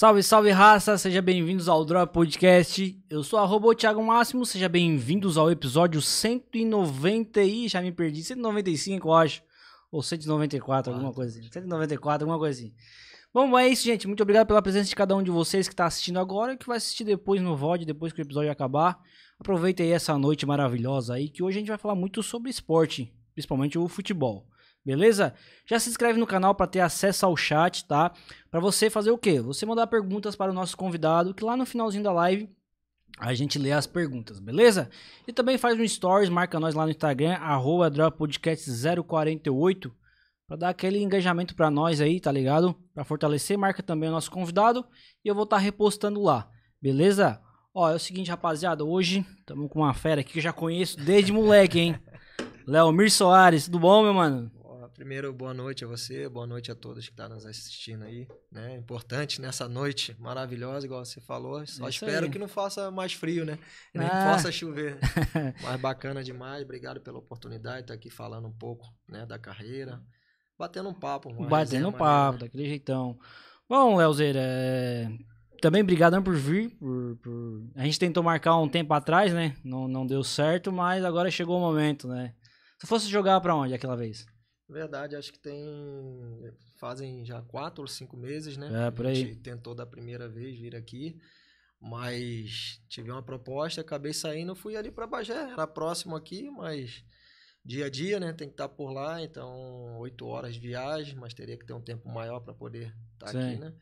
Salve, salve raça, seja bem-vindos ao Drop Podcast. Eu sou arroba Thiago Máximo, seja bem-vindos ao episódio 190 e já me perdi, 195, eu acho, ou 194, ah, assim. tá. alguma coisa assim. 194, alguma coisa assim. Bom, é isso, gente. Muito obrigado pela presença de cada um de vocês que está assistindo agora e que vai assistir depois no VOD, depois que o episódio acabar. Aproveita aí essa noite maravilhosa aí, que hoje a gente vai falar muito sobre esporte, principalmente o futebol beleza? Já se inscreve no canal para ter acesso ao chat, tá? Para você fazer o quê? Você mandar perguntas para o nosso convidado, que lá no finalzinho da live a gente lê as perguntas, beleza? E também faz um stories, marca nós lá no Instagram, arroba droppodcast048, para dar aquele engajamento para nós aí, tá ligado? Para fortalecer, marca também o nosso convidado e eu vou estar tá repostando lá, beleza? Ó, é o seguinte, rapaziada, hoje estamos com uma fera aqui que eu já conheço desde moleque, hein? Leomir Soares, tudo bom, meu mano? primeiro, boa noite a você, boa noite a todos que estão tá nos assistindo aí. Né? Importante nessa noite maravilhosa, igual você falou. Só Isso espero aí. que não faça mais frio, né? Nem ah. possa chover. Mas bacana demais. Obrigado pela oportunidade de estar tá aqui falando um pouco né, da carreira. Batendo um papo. Batendo um papo, maneira. daquele jeitão. Bom, Elzeira, é... também obrigado por vir. Por, por... A gente tentou marcar um tempo atrás, né? Não, não deu certo, mas agora chegou o momento, né? Se fosse jogar para onde aquela vez? Verdade, acho que tem. Fazem já quatro ou cinco meses, né? É, por aí. A gente tentou da primeira vez vir aqui, mas tive uma proposta, acabei saindo, fui ali para Bagé. Era próximo aqui, mas dia a dia, né? Tem que estar tá por lá, então oito horas de viagem, mas teria que ter um tempo maior para poder estar tá Sim. aqui, né?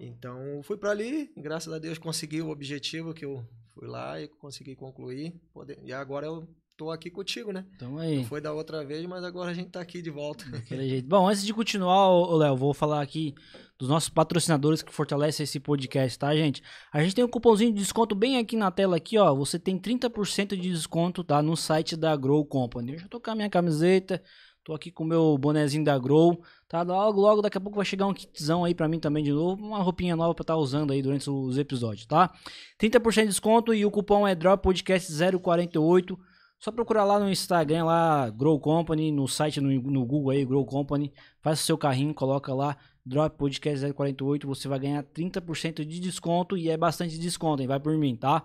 Então fui para ali, graças a Deus consegui o objetivo que eu fui lá e consegui concluir. Poder... E agora eu tô aqui contigo, né? Tamo aí. Não foi da outra vez, mas agora a gente tá aqui de volta. Daquele jeito. Bom, antes de continuar, Léo, vou falar aqui dos nossos patrocinadores que fortalecem esse podcast, tá, gente? A gente tem um cupomzinho de desconto bem aqui na tela aqui, ó. Você tem 30% de desconto, tá? No site da Grow Company. Eu já tô com a minha camiseta, tô aqui com o meu bonezinho da Grow, tá? Logo, logo, daqui a pouco vai chegar um kitzão aí pra mim também de novo, uma roupinha nova pra estar tá usando aí durante os episódios, tá? 30% de desconto e o cupom é DROPPODCAST048 só procurar lá no Instagram, lá, Grow Company, no site, no, no Google aí, Grow Company. Faça seu carrinho, coloca lá, Drop Podcast 048, você vai ganhar 30% de desconto e é bastante desconto, hein? Vai por mim, tá?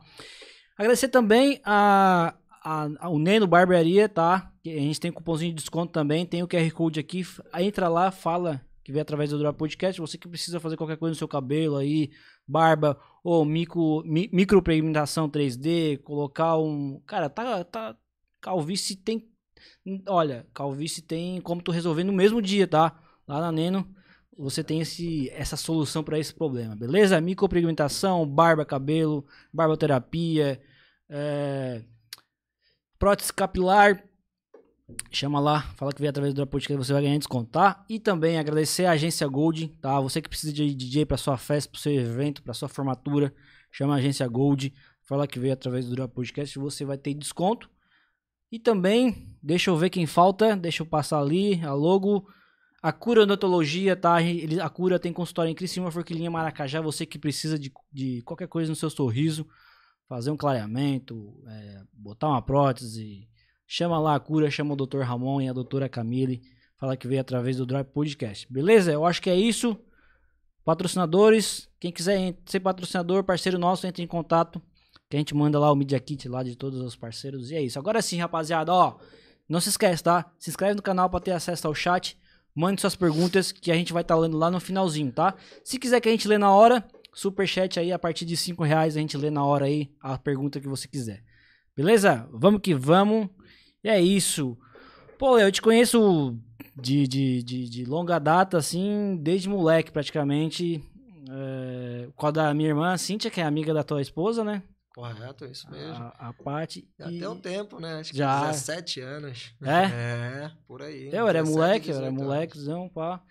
Agradecer também a, a, a, o Neno Barbearia, tá? A gente tem cupomzinho de desconto também, tem o QR Code aqui. Entra lá, fala que vem através do Drop Podcast. Você que precisa fazer qualquer coisa no seu cabelo aí, barba ou micro, mi, micropigmentação 3D, colocar um... Cara, tá, tá, Calvície tem. Olha, calvície tem como tu resolver no mesmo dia, tá? Lá na Neno você tem esse, essa solução para esse problema, beleza? Micropigmentação, barba, cabelo, barboterapia, é, prótese capilar. Chama lá, fala que veio através do podcast, você vai ganhar desconto, tá? E também agradecer a agência Gold, tá? Você que precisa de DJ para sua festa, para seu evento, para sua formatura, chama a agência Gold, fala que veio através do Dura Podcast, você vai ter desconto. E também, deixa eu ver quem falta, deixa eu passar ali, a logo. A Cura Odontologia, tá? A Cura tem consultório em Criciúma, Forquilinha, Maracajá. Você que precisa de, de qualquer coisa no seu sorriso, fazer um clareamento, é, botar uma prótese, chama lá a Cura, chama o Dr. Ramon e a doutora Camille. Fala que veio através do Drive Podcast. Beleza? Eu acho que é isso. Patrocinadores, quem quiser ser patrocinador, parceiro nosso, entre em contato que a gente manda lá o Media Kit lá de todos os parceiros. E é isso. Agora sim, rapaziada, ó. Não se esquece, tá? Se inscreve no canal para ter acesso ao chat. Mande suas perguntas que a gente vai estar tá lendo lá no finalzinho, tá? Se quiser que a gente lê na hora, super chat aí a partir de 5 reais a gente lê na hora aí a pergunta que você quiser. Beleza? Vamos que vamos. E é isso. Pô, eu te conheço de, de, de, de longa data, assim, desde moleque praticamente. É, com a da minha irmã, Cíntia, que é amiga da tua esposa, né? Correto, é isso mesmo. A, a parte. Já e... tem um tempo, né? Acho que já... 17 anos. É? É, por aí. Eu era moleque, eu era molequezão, pá.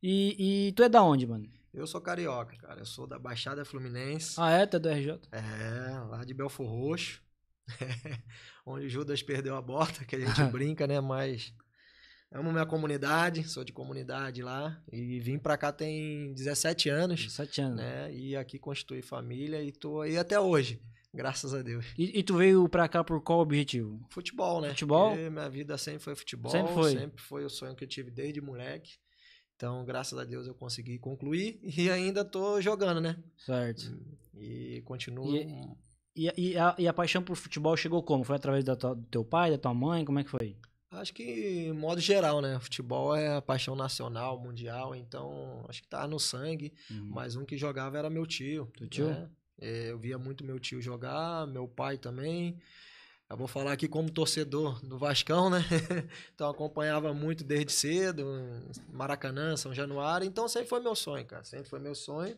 E, e tu é da onde, mano? Eu sou carioca, cara. Eu sou da Baixada Fluminense. Ah, é? Tu é do RJ? É, lá de Belfor Roxo. onde Judas perdeu a bota, que a gente brinca, né? Mas amo minha comunidade, sou de comunidade lá e vim pra cá tem 17 anos. 17 anos. Né? E aqui constituí família e tô aí até hoje. Graças a Deus. E, e, tu veio pra cá por qual objetivo? Futebol, né? Futebol? Porque minha vida sempre foi futebol. Sempre foi. Sempre foi o sonho que eu tive desde moleque. Então, graças a Deus, eu consegui concluir e ainda tô jogando, né? Certo. E, hum, e continuo. E, e, a, e, a, paixão por futebol chegou como? Foi através tua, do teu pai, da tua mãe? Como é que foi? Acho que, em modo geral, né? Futebol é a paixão nacional, mundial, então acho que tá no sangue. Uhum. Mas um que jogava era meu tio. tu tio? Né? É, eu via muito meu tio jogar, meu pai também. Eu vou falar aqui como torcedor do Vascão, né? então acompanhava muito desde cedo, Maracanã, São Januário. Então sempre foi meu sonho, cara. Sempre foi meu sonho.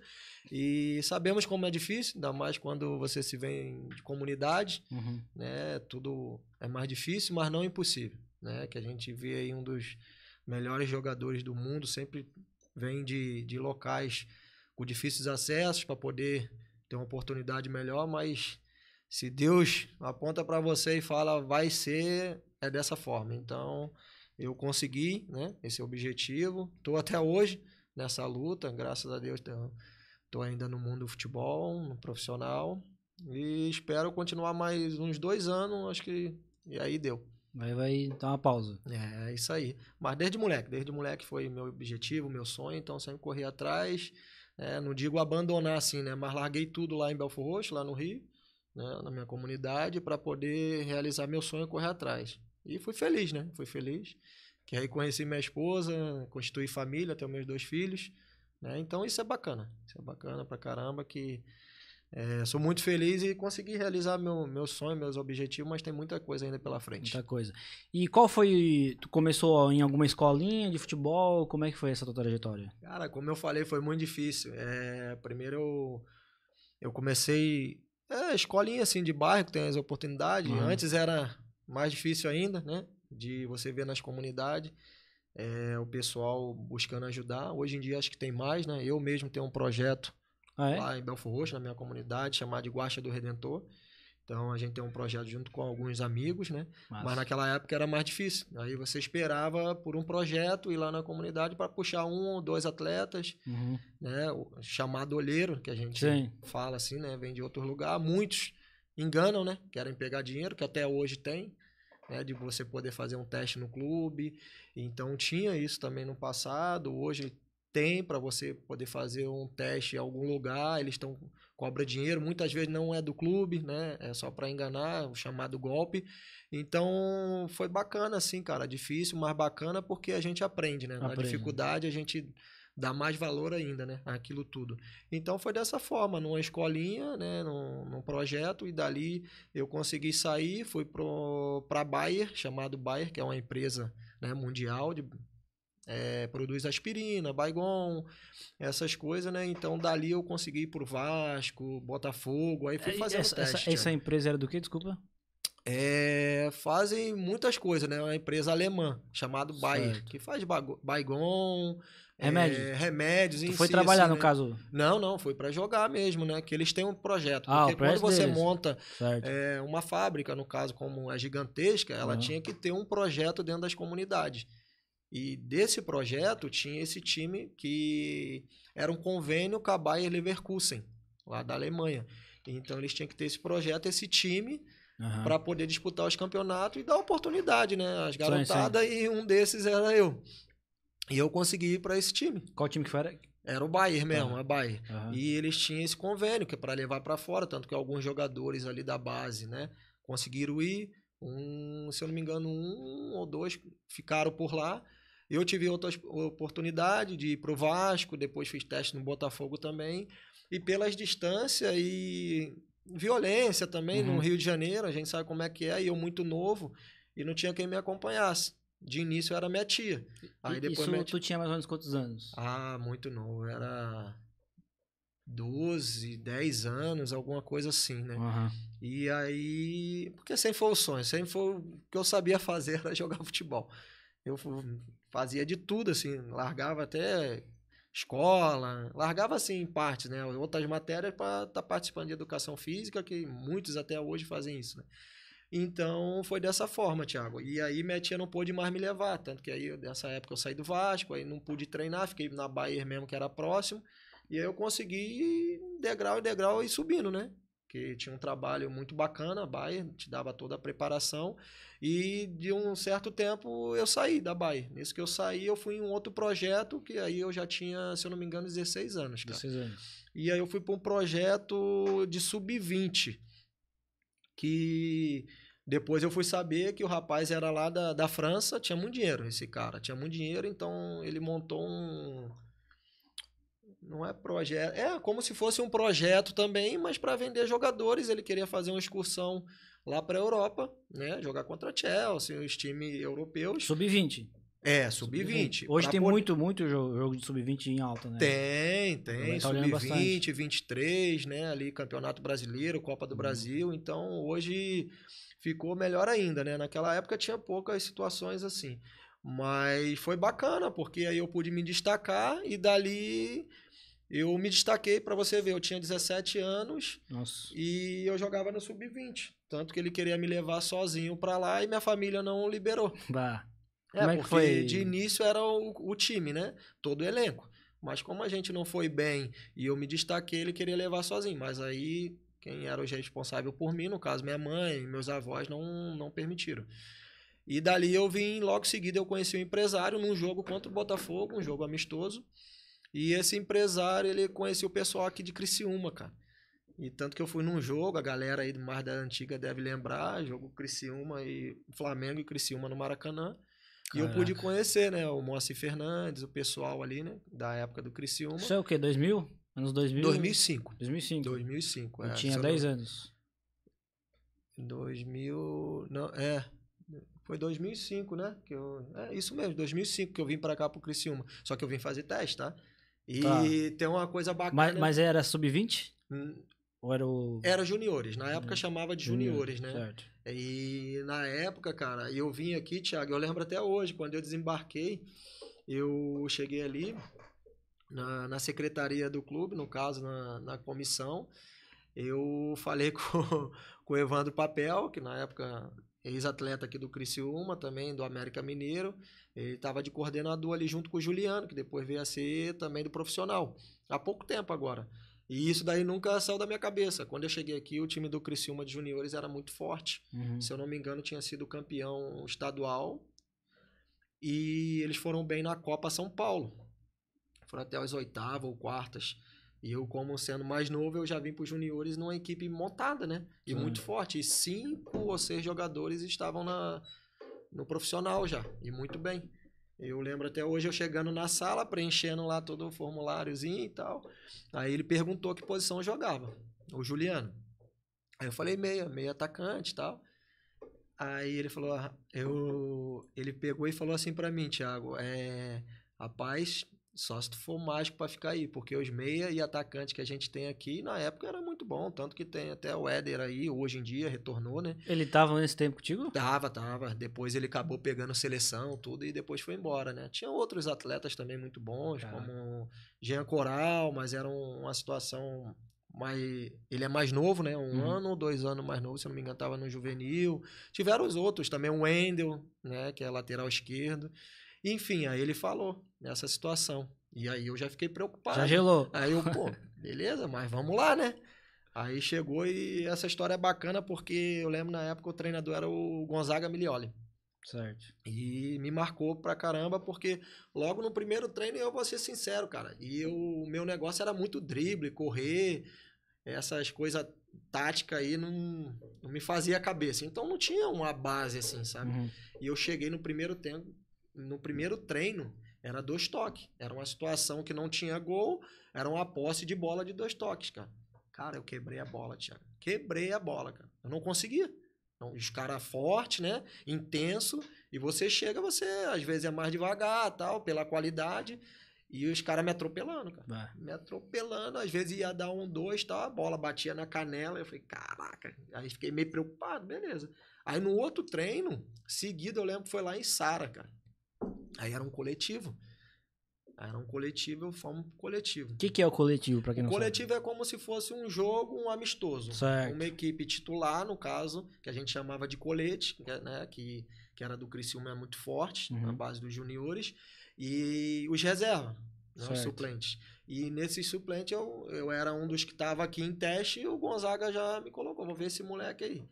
E sabemos como é difícil, ainda mais quando você se vem de comunidade, uhum. né? Tudo é mais difícil, mas não impossível, né? Que a gente vê aí um dos melhores jogadores do mundo sempre vem de, de locais com difíceis acessos para poder ter uma oportunidade melhor, mas se Deus aponta para você e fala vai ser, é dessa forma. Então, eu consegui, né, esse objetivo. Tô até hoje nessa luta, graças a Deus, tô ainda no mundo do futebol, no profissional e espero continuar mais uns dois anos, acho que e aí deu. Aí vai dar uma pausa. É, é isso aí. Mas desde moleque, desde moleque foi meu objetivo, meu sonho, então sempre corri atrás. É, não digo abandonar assim, né? Mas larguei tudo lá em Belo Roxo, lá no Rio, né? na minha comunidade, para poder realizar meu sonho e correr atrás. E fui feliz, né? Fui feliz. Que aí conheci minha esposa, constituí família, tenho meus dois filhos. Né? Então isso é bacana. Isso é bacana pra caramba que é, sou muito feliz e consegui realizar meu, meu sonho, meus objetivos, mas tem muita coisa ainda pela frente. Muita coisa. E qual foi. Tu começou em alguma escolinha de futebol? Como é que foi essa tua trajetória? Cara, como eu falei, foi muito difícil. É, primeiro eu, eu comecei. É, escolinha assim de bairro, que tem as oportunidades. Uhum. Antes era mais difícil ainda, né? De você ver nas comunidades. É, o pessoal buscando ajudar. Hoje em dia acho que tem mais, né? Eu mesmo tenho um projeto ah, é? Lá em Belfor Roxo, na minha comunidade, chamada de Guacha do Redentor. Então a gente tem um projeto junto com alguns amigos, né? Massa. Mas naquela época era mais difícil. Aí você esperava por um projeto ir lá na comunidade para puxar um ou dois atletas, uhum. né? O chamado olheiro, que a gente Sim. fala assim, né? Vem de outro lugar. Muitos enganam, né? Querem pegar dinheiro, que até hoje tem, né? De você poder fazer um teste no clube. Então tinha isso também no passado. Hoje tem para você poder fazer um teste em algum lugar, eles estão cobra dinheiro, muitas vezes não é do clube, né? É só para enganar, o chamado golpe. Então, foi bacana assim, cara, difícil, mas bacana porque a gente aprende, né? Aprende. Na dificuldade a gente dá mais valor ainda, né? Aquilo tudo. Então foi dessa forma, numa escolinha, né? Num, num projeto e dali eu consegui sair, fui para Bayer, chamado Bayer, que é uma empresa né, mundial de é, produz aspirina, baigon, essas coisas, né? Então dali eu consegui ir pro Vasco, Botafogo, aí fui é, fazer é essa, teste. Essa, essa né? empresa era do que, desculpa? É, fazem muitas coisas, né? É uma empresa alemã chamada Bayer, que faz baigon, Remédio. É, remédios. Tu foi si, trabalhar, assim, no né? caso? Não, não, foi para jogar mesmo, né? Que eles têm um projeto. Ah, porque quando você deles. monta é, uma fábrica, no caso, como é gigantesca, ela uhum. tinha que ter um projeto dentro das comunidades. E desse projeto tinha esse time que era um convênio com a Bayer Leverkusen, lá da Alemanha. Então eles tinham que ter esse projeto, esse time, uhum. para poder disputar os campeonatos e dar oportunidade, né? As garotadas, e um desses era eu. E eu consegui ir para esse time. Qual time que foi? Era o Bayern mesmo, uhum. é Bayern. Uhum. E eles tinham esse convênio que é para levar para fora, tanto que alguns jogadores ali da base, né, conseguiram ir. Um, se eu não me engano, um ou dois ficaram por lá eu tive outra oportunidade de ir para o Vasco, depois fiz teste no Botafogo também. E pelas distâncias e violência também uhum. no Rio de Janeiro, a gente sabe como é que é, e eu muito novo, e não tinha quem me acompanhasse. De início era minha tia. Aí e depois Isso tu tinha mais ou menos quantos anos? Ah, muito novo. Era 12, 10 anos, alguma coisa assim, né? Uhum. E aí. Porque sempre foi o sonho, sempre foi o que eu sabia fazer era jogar futebol. Eu fazia de tudo, assim, largava até escola, largava assim em partes, né? Outras matérias para estar tá participando de educação física, que muitos até hoje fazem isso, né? Então foi dessa forma, Thiago. E aí minha tia não pôde mais me levar, tanto que aí nessa época eu saí do Vasco, aí não pude treinar, fiquei na Bahia mesmo que era próximo. E aí eu consegui degrau e degrau e subindo, né? que tinha um trabalho muito bacana, a Bayer te dava toda a preparação e de um certo tempo eu saí da Bayer. Nisso que eu saí, eu fui em um outro projeto que aí eu já tinha, se eu não me engano, 16 anos. Cara. 16 anos. E aí eu fui para um projeto de sub-20 que depois eu fui saber que o rapaz era lá da, da França, tinha muito dinheiro esse cara, tinha muito dinheiro, então ele montou um não é projeto. É como se fosse um projeto também, mas para vender jogadores. Ele queria fazer uma excursão lá para a Europa, né? Jogar contra Chelsea, os times europeus. Sub-20. É, sub-20. Sub Hoje tem por... muito, muito jogo de sub-20 em alta, né? Tem, tem. Tá sub-20, 23, né? Ali, Campeonato Brasileiro, Copa do hum. Brasil. Então, hoje ficou melhor ainda, né? Naquela época tinha poucas situações assim. Mas foi bacana, porque aí eu pude me destacar e dali eu me destaquei para você ver, eu tinha 17 anos Nossa. e eu jogava no sub-20. Tanto que ele queria me levar sozinho para lá e minha família não liberou. Bah. É, como é porque foi? de início era o, o, time, né? Todo o elenco. Mas como a gente não foi bem e eu me destaquei, ele queria levar sozinho. Mas aí quem era o responsável por mim, no caso minha mãe, meus avós, não, não permitiram. E dali eu vim, logo em seguida eu conheci o um empresário num jogo contra o Botafogo, um jogo amistoso. E esse empresário, ele conhecia o pessoal aqui de Criciúma, cara. E tanto que eu fui num jogo, a galera aí do Mar da Antiga deve lembrar, jogo Criciúma e Flamengo e Criciúma no Maracanã. Caraca. E eu pude conhecer, né, o Moacir Fernandes, o pessoal ali, né, da época do Criciúma. Isso é o quê, 2000? Anos 2000? 2005. 2005. 2005, é. Eu tinha 10 não... anos. 2000, não, é, foi 2005, né? Que eu, é isso mesmo, 2005 que eu vim para cá pro Criciúma. Só que eu vim fazer teste, tá? Tá. E tá. tem uma coisa bacana. Mas, mas era sub-20? Hum, Ou era o. Era juniores. Na época hum. chamava de juniores, Junior, né? Certo. E na época, cara, eu vim aqui, Thiago, eu lembro até hoje, quando eu desembarquei, eu cheguei ali na, na secretaria do clube, no caso, na, na comissão. Eu falei com, com o Evandro Papel, que na época ex-atleta aqui do Criciúma, também do América Mineiro. Ele estava de coordenador ali junto com o Juliano, que depois veio a ser também do profissional. Há pouco tempo agora. E isso daí nunca saiu da minha cabeça. Quando eu cheguei aqui, o time do Criciúma de juniores era muito forte. Uhum. Se eu não me engano, tinha sido campeão estadual. E eles foram bem na Copa São Paulo. Foram até as oitavas ou quartas. E eu, como sendo mais novo, eu já vim para os juniores numa equipe montada, né? E muito forte. E cinco ou seis jogadores estavam na, no profissional já, e muito bem. Eu lembro até hoje eu chegando na sala, preenchendo lá todo o formuláriozinho e tal. Aí ele perguntou que posição jogava, o Juliano. Aí eu falei meia, meia atacante e tal. Aí ele falou, ah, eu, ele pegou e falou assim para mim, Thiago, é, rapaz, só se tu for mágico para ficar aí, porque os meia e atacante que a gente tem aqui, na época era muito bom, tanto que tem até o Éder aí, hoje em dia, retornou, né? Ele tava nesse tempo contigo? Tava, tava. Depois ele acabou pegando seleção, tudo, e depois foi embora, né? Tinha outros atletas também muito bons, Caraca. como Jean Coral, mas era uma situação mais... Ele é mais novo, né? Um uhum. ano, dois anos mais novo, se não me engano, tava no juvenil. Tiveram os outros também, o Wendel, né? Que é lateral esquerdo. Enfim, aí ele falou nessa situação. E aí eu já fiquei preocupado. Já gelou. Aí eu, pô, beleza, mas vamos lá, né? Aí chegou e essa história é bacana porque eu lembro na época o treinador era o Gonzaga Milioli. Certo. E me marcou pra caramba, porque logo no primeiro treino, eu vou ser sincero, cara. E o meu negócio era muito drible, correr, essas coisas tática aí não, não me fazia a cabeça. Então não tinha uma base assim, sabe? Uhum. E eu cheguei no primeiro tempo, no primeiro treino, era dois toques. Era uma situação que não tinha gol, era uma posse de bola de dois toques, cara. Cara, eu quebrei a bola, Thiago. Quebrei a bola, cara. Eu não conseguia. Então, os caras fortes, né? Intenso. E você chega, você às vezes é mais devagar, tal, pela qualidade. E os caras me atropelando, cara. Me atropelando. Às vezes ia dar um, dois, tal. A bola batia na canela. Eu falei, caraca. Aí fiquei meio preocupado, beleza. Aí no outro treino, seguido, eu lembro que foi lá em Sara, cara. Aí era um coletivo. Era um coletivo, eu formo um coletivo. O que, que é o coletivo, para quem o não coletivo sabe? Coletivo é como se fosse um jogo, um amistoso. Certo. Uma equipe titular, no caso, que a gente chamava de colete, é, né? Que, que era do Criciúma é muito forte, uhum. na base dos juniores. E os reservas, né, os suplentes. E nesse suplente eu, eu era um dos que estava aqui em teste e o Gonzaga já me colocou. Vou ver esse moleque aí.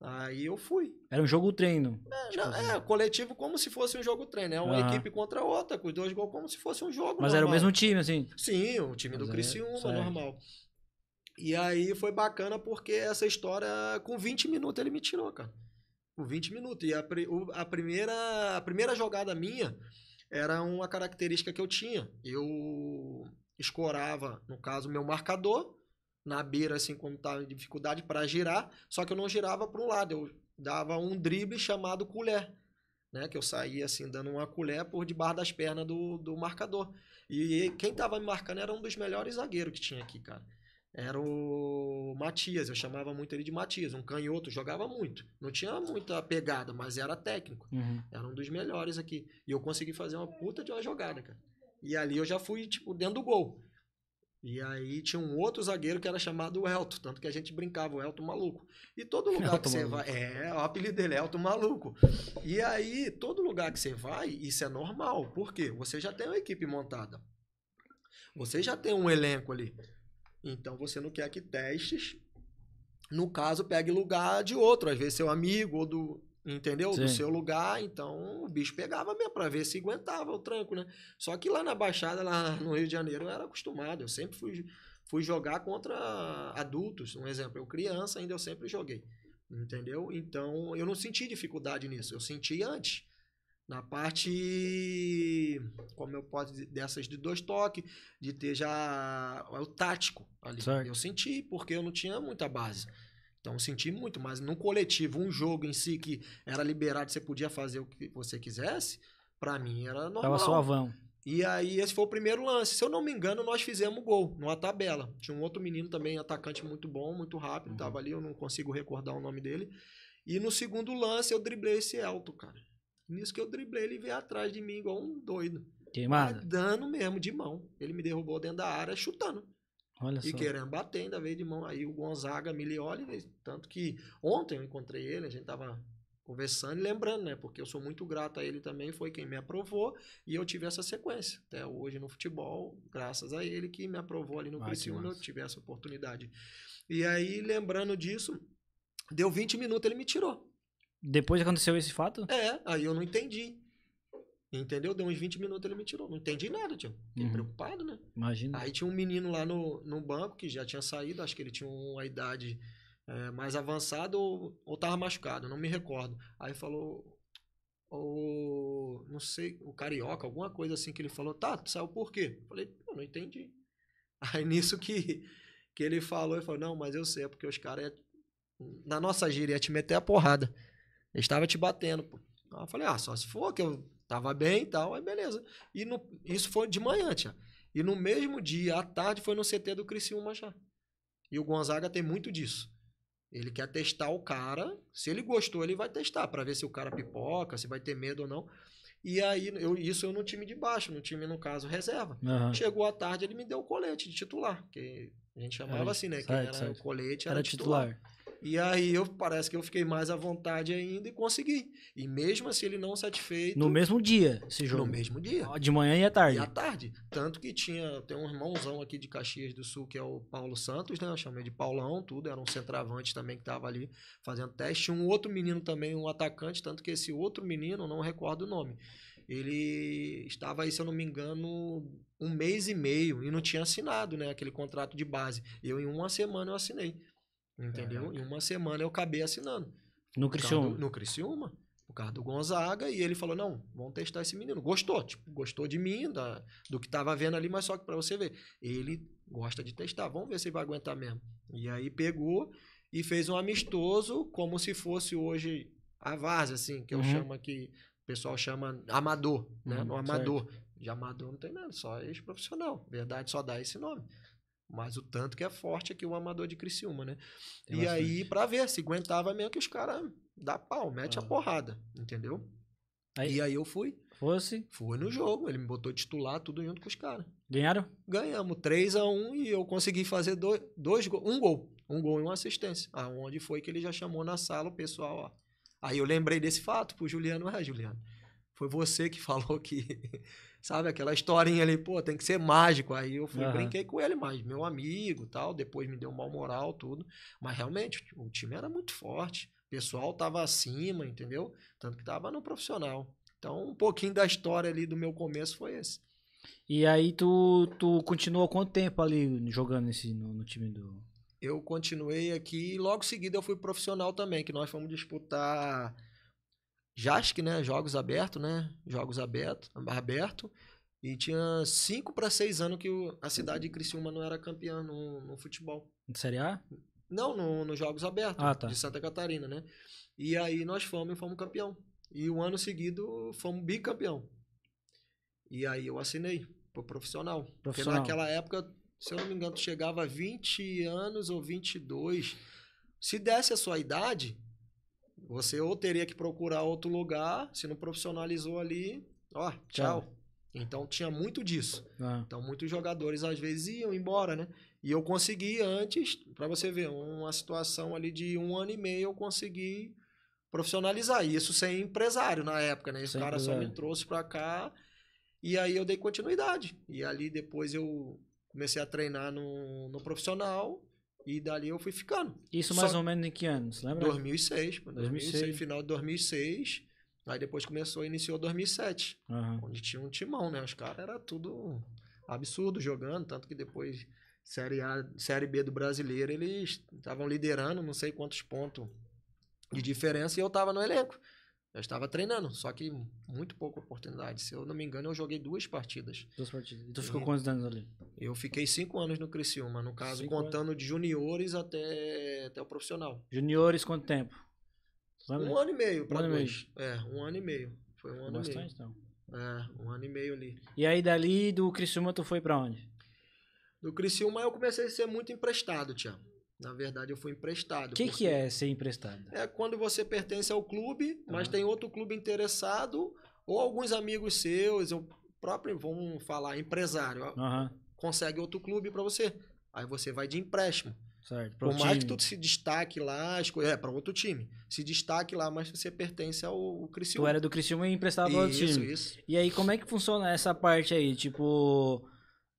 Aí eu fui. Era um jogo treino. É, tipo não, assim. é coletivo como se fosse um jogo treino. É uma ah. equipe contra outra, com dois gols como se fosse um jogo. Mas normal. era o mesmo time, assim? Sim, o time Mas do é, Criciúma, normal. E aí foi bacana porque essa história, com 20 minutos, ele me tirou, cara. Com 20 minutos. E a, a, primeira, a primeira jogada minha era uma característica que eu tinha. Eu escorava, no caso, meu marcador na beira, assim, quando tava em dificuldade para girar, só que eu não girava para um lado, eu dava um drible chamado colher, né? Que eu saía, assim, dando uma colher por debaixo das pernas do, do marcador. E quem tava me marcando era um dos melhores zagueiros que tinha aqui, cara. Era o Matias, eu chamava muito ele de Matias, um canhoto, jogava muito. Não tinha muita pegada, mas era técnico. Uhum. Era um dos melhores aqui. E eu consegui fazer uma puta de uma jogada, cara. E ali eu já fui, tipo, dentro do gol. E aí tinha um outro zagueiro que era chamado Elto, tanto que a gente brincava, o Elto Maluco. E todo lugar Elton que você maluco. vai. É, o apelido dele é Elto Maluco. E aí, todo lugar que você vai, isso é normal. Por quê? Você já tem uma equipe montada. Você já tem um elenco ali. Então você não quer que testes, no caso, pegue lugar de outro, às vezes seu amigo ou do, entendeu? Sim. Do seu lugar, então o bicho pegava mesmo para ver se aguentava o tranco, né? Só que lá na Baixada, lá no Rio de Janeiro, eu era acostumado, eu sempre fui, fui jogar contra adultos, um exemplo, eu criança ainda eu sempre joguei, entendeu? Então eu não senti dificuldade nisso, eu senti antes. Na parte, como eu posso dizer, dessas de dois toques, de ter já o tático ali. Certo. Eu senti, porque eu não tinha muita base. Então senti muito, mas no coletivo, um jogo em si que era liberado, você podia fazer o que você quisesse, para mim era normal. Tava suavão. E aí esse foi o primeiro lance. Se eu não me engano, nós fizemos gol numa tabela. Tinha um outro menino também, atacante muito bom, muito rápido, uhum. tava ali, eu não consigo recordar o nome dele. E no segundo lance eu driblei esse alto, cara. Nisso que eu driblei, ele veio atrás de mim igual um doido. Queimado. Dando mesmo de mão. Ele me derrubou dentro da área chutando. Olha e querendo bater ainda veio de mão aí o Gonzaga Milioli, né? tanto que ontem eu encontrei ele, a gente tava conversando e lembrando, né? Porque eu sou muito grato a ele também, foi quem me aprovou e eu tive essa sequência até hoje no futebol, graças a ele que me aprovou ali no ah, Criciúma, eu tive essa oportunidade. E aí lembrando disso, deu 20 minutos ele me tirou. Depois aconteceu esse fato? É, aí eu não entendi. Entendeu? Deu uns 20 minutos ele me tirou. Não entendi nada, tio. Fiquei uhum. preocupado, né? Imagina. Aí tinha um menino lá no, no banco que já tinha saído, acho que ele tinha uma idade é, mais avançada ou, ou tava machucado, não me recordo. Aí falou, o. não sei, o carioca, alguma coisa assim que ele falou, tá, tu saiu por quê? Eu falei, não entendi. Aí nisso que, que ele falou, ele falou, não, mas eu sei, é porque os caras, é, na nossa gíria, ia é te meter a porrada. Eles estavam te batendo, pô. eu falei, ah, só se for que eu Tava bem e tal, aí beleza. E no, isso foi de manhã, tia. E no mesmo dia, à tarde, foi no CT do Criciúma já. E o Gonzaga tem muito disso. Ele quer testar o cara. Se ele gostou, ele vai testar para ver se o cara pipoca, se vai ter medo ou não. E aí, eu, isso eu no time de baixo, no time, no caso, reserva. Uhum. Chegou à tarde, ele me deu o colete de titular. Que a gente chamava é, assim, né? que era o colete, era, era titular. titular. E aí eu parece que eu fiquei mais à vontade ainda e consegui. E mesmo assim ele não satisfeito. No mesmo dia, esse jogo. No mesmo dia. De manhã e à tarde. E à tarde. Tanto que tinha, tem um irmãozão aqui de Caxias do Sul, que é o Paulo Santos, né? Eu chamei de Paulão, tudo, era um centroavante também que estava ali fazendo teste. um outro menino também, um atacante, tanto que esse outro menino, não recordo o nome. Ele estava aí, se eu não me engano, um mês e meio e não tinha assinado, né, aquele contrato de base. Eu em uma semana eu assinei. Entendeu? Caraca. Em uma semana eu acabei assinando. No Criciúma? Do, no Criciúma, por causa do Gonzaga, e ele falou: não, vamos testar esse menino. Gostou, tipo, gostou de mim, da, do que tava vendo ali, mas só que para você ver, ele gosta de testar, vamos ver se ele vai aguentar mesmo. E aí pegou e fez um amistoso, como se fosse hoje a Vaz, assim, que eu uhum. chamo aqui, o pessoal chama amador, né? Uhum, no amador. Certo. De amador não tem nada, só ex-profissional. Verdade, só dá esse nome. Mas o tanto que é forte aqui o amador de Criciúma, né? Tem e bastante. aí, pra ver se aguentava mesmo que os caras dá pau, mete a ah. porrada, entendeu? Aí, e aí eu fui. Fosse? Fui no jogo, ele me botou titular tudo junto com os caras. Ganharam? Ganhamos 3 a 1 e eu consegui fazer dois, dois um gol, um gol e uma assistência. Aonde foi que ele já chamou na sala o pessoal, ó. Aí eu lembrei desse fato pro Juliano, é Juliano foi você que falou que. Sabe, aquela historinha ali, pô, tem que ser mágico. Aí eu fui, uhum. brinquei com ele mais, meu amigo tal. Depois me deu um moral, tudo. Mas realmente, o time era muito forte. O pessoal tava acima, entendeu? Tanto que tava no profissional. Então, um pouquinho da história ali do meu começo foi esse. E aí tu, tu continuou quanto tempo ali jogando esse, no, no time do. Eu continuei aqui e logo em seguida eu fui profissional também, que nós fomos disputar JASC, né? Jogos aberto né? Jogos aberto, aberto. E tinha 5 para 6 anos que a cidade de Criciúma não era campeã no, no futebol. De Série A? Não, nos no Jogos Abertos ah, tá. de Santa Catarina, né? E aí nós fomos e fomos campeão. E o um ano seguido fomos bicampeão. E aí eu assinei pro profissional. profissional. Porque naquela época, se eu não me engano, chegava a 20 anos ou 22. Se desse a sua idade, você ou teria que procurar outro lugar, se não profissionalizou ali, ó, tchau. tchau. Então tinha muito disso. Ah. Então muitos jogadores às vezes iam embora, né? E eu consegui antes, para você ver, uma situação ali de um ano e meio eu consegui profissionalizar. isso sem empresário na época, né? Esse cara só me trouxe para cá e aí eu dei continuidade. E ali depois eu comecei a treinar no, no profissional e dali eu fui ficando. Isso mais Só ou menos em que ano? Você lembra? 2006, 2006. 2006. Final de 2006. Aí depois começou, iniciou 2007. Uhum. Onde tinha um timão, né? Os caras era tudo absurdo jogando. Tanto que depois, Série A, Série B do brasileiro, eles estavam liderando não sei quantos pontos de diferença e eu tava no elenco. Eu estava treinando, só que muito pouca oportunidade. Se eu não me engano, eu joguei duas partidas. Duas partidas. tu ficou quantos anos ali? Eu fiquei cinco anos no Criciúma, no caso, cinco contando anos. de juniores até, até o profissional. Juniores quanto tempo? Um ano e meio para um dois. Meio. É, um ano e meio. Foi um é ano Bastante, e meio. Então. É, um ano e meio ali. E aí dali do Criciúma tu foi para onde? Do Criciúma eu comecei a ser muito emprestado, Tiago. Na verdade, eu fui emprestado. O que, que é ser emprestado? É quando você pertence ao clube, mas uhum. tem outro clube interessado, ou alguns amigos seus, o próprio, vamos falar, empresário, uhum. consegue outro clube para você. Aí você vai de empréstimo. Certo, Por mais time. que tu se destaque lá, as coisas, é, para outro time. Se destaque lá, mas você pertence ao, ao Criciúma. Tu era do Criciúma e emprestado para outro time. Isso, isso. E aí, como é que funciona essa parte aí? Tipo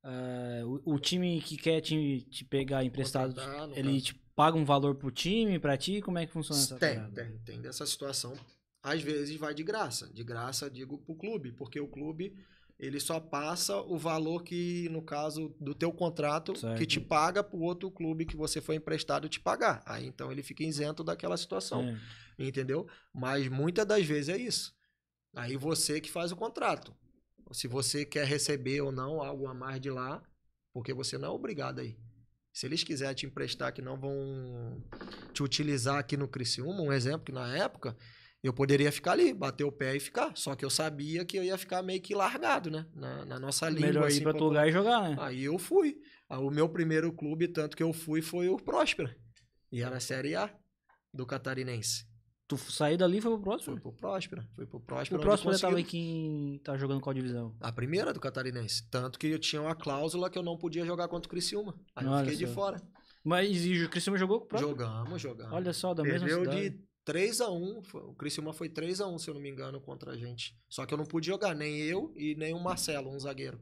Uh, o, o, time que quer te, te pegar emprestado, ele te paga um valor pro time, pra ti? Como é que funciona essa tem, Tem, tem dessa situação. Às vezes vai de graça. De graça, digo, pro clube, porque o clube ele só passa o valor que, no caso do teu contrato, certo. que te paga pro outro clube que você foi emprestado te pagar. Aí então ele fica isento daquela situação. É. Entendeu? Mas muitas das vezes é isso. Aí você que faz o contrato se você quer receber ou não algo a mais de lá, porque você não é obrigado aí. Se eles quiserem te emprestar que não vão te utilizar aqui no Criciúma, um exemplo que na época eu poderia ficar ali, bater o pé e ficar. Só que eu sabia que eu ia ficar meio que largado, né? Na, na nossa é língua. Melhor assim, ir pra como... lugar e jogar, né? Aí eu fui. Ah, o meu primeiro clube, tanto que eu fui, foi o Próspera. E era a Série A do Catarinense. Tu saiu dali e foi pro próximo Foi pro Próspera. Foi pro Próspera. O Próspera conseguiu... tava aí quem Tá jogando qual divisão? A primeira do Catarinense. Tanto que eu tinha uma cláusula que eu não podia jogar contra o Criciúma. Aí Olha eu fiquei só. de fora. Mas e o Criciúma jogou com o Próspera? Jogamos, jogamos. Olha só, da Perdeu mesma cidade. de 3x1. O Criciúma foi 3x1, se eu não me engano, contra a gente. Só que eu não pude jogar, nem eu e nem o Marcelo, um zagueiro.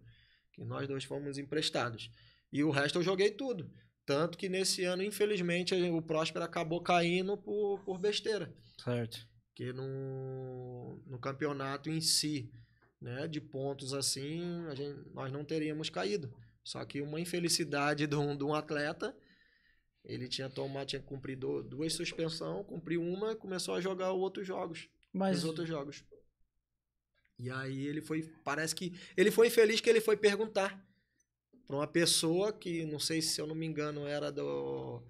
Que nós dois fomos emprestados. E o resto eu joguei tudo. Tanto que nesse ano, infelizmente, o Próspera acabou caindo por, por besteira. Certo. Que no, no campeonato em si, né, de pontos assim, a gente, nós não teríamos caído. Só que uma infelicidade de um, de um atleta, ele tinha tomado, tinha cumprido duas suspensões, cumpriu uma e começou a jogar outros jogos. Mas... Os outros jogos. E aí ele foi, parece que, ele foi infeliz que ele foi perguntar para uma pessoa que, não sei se eu não me engano, era do,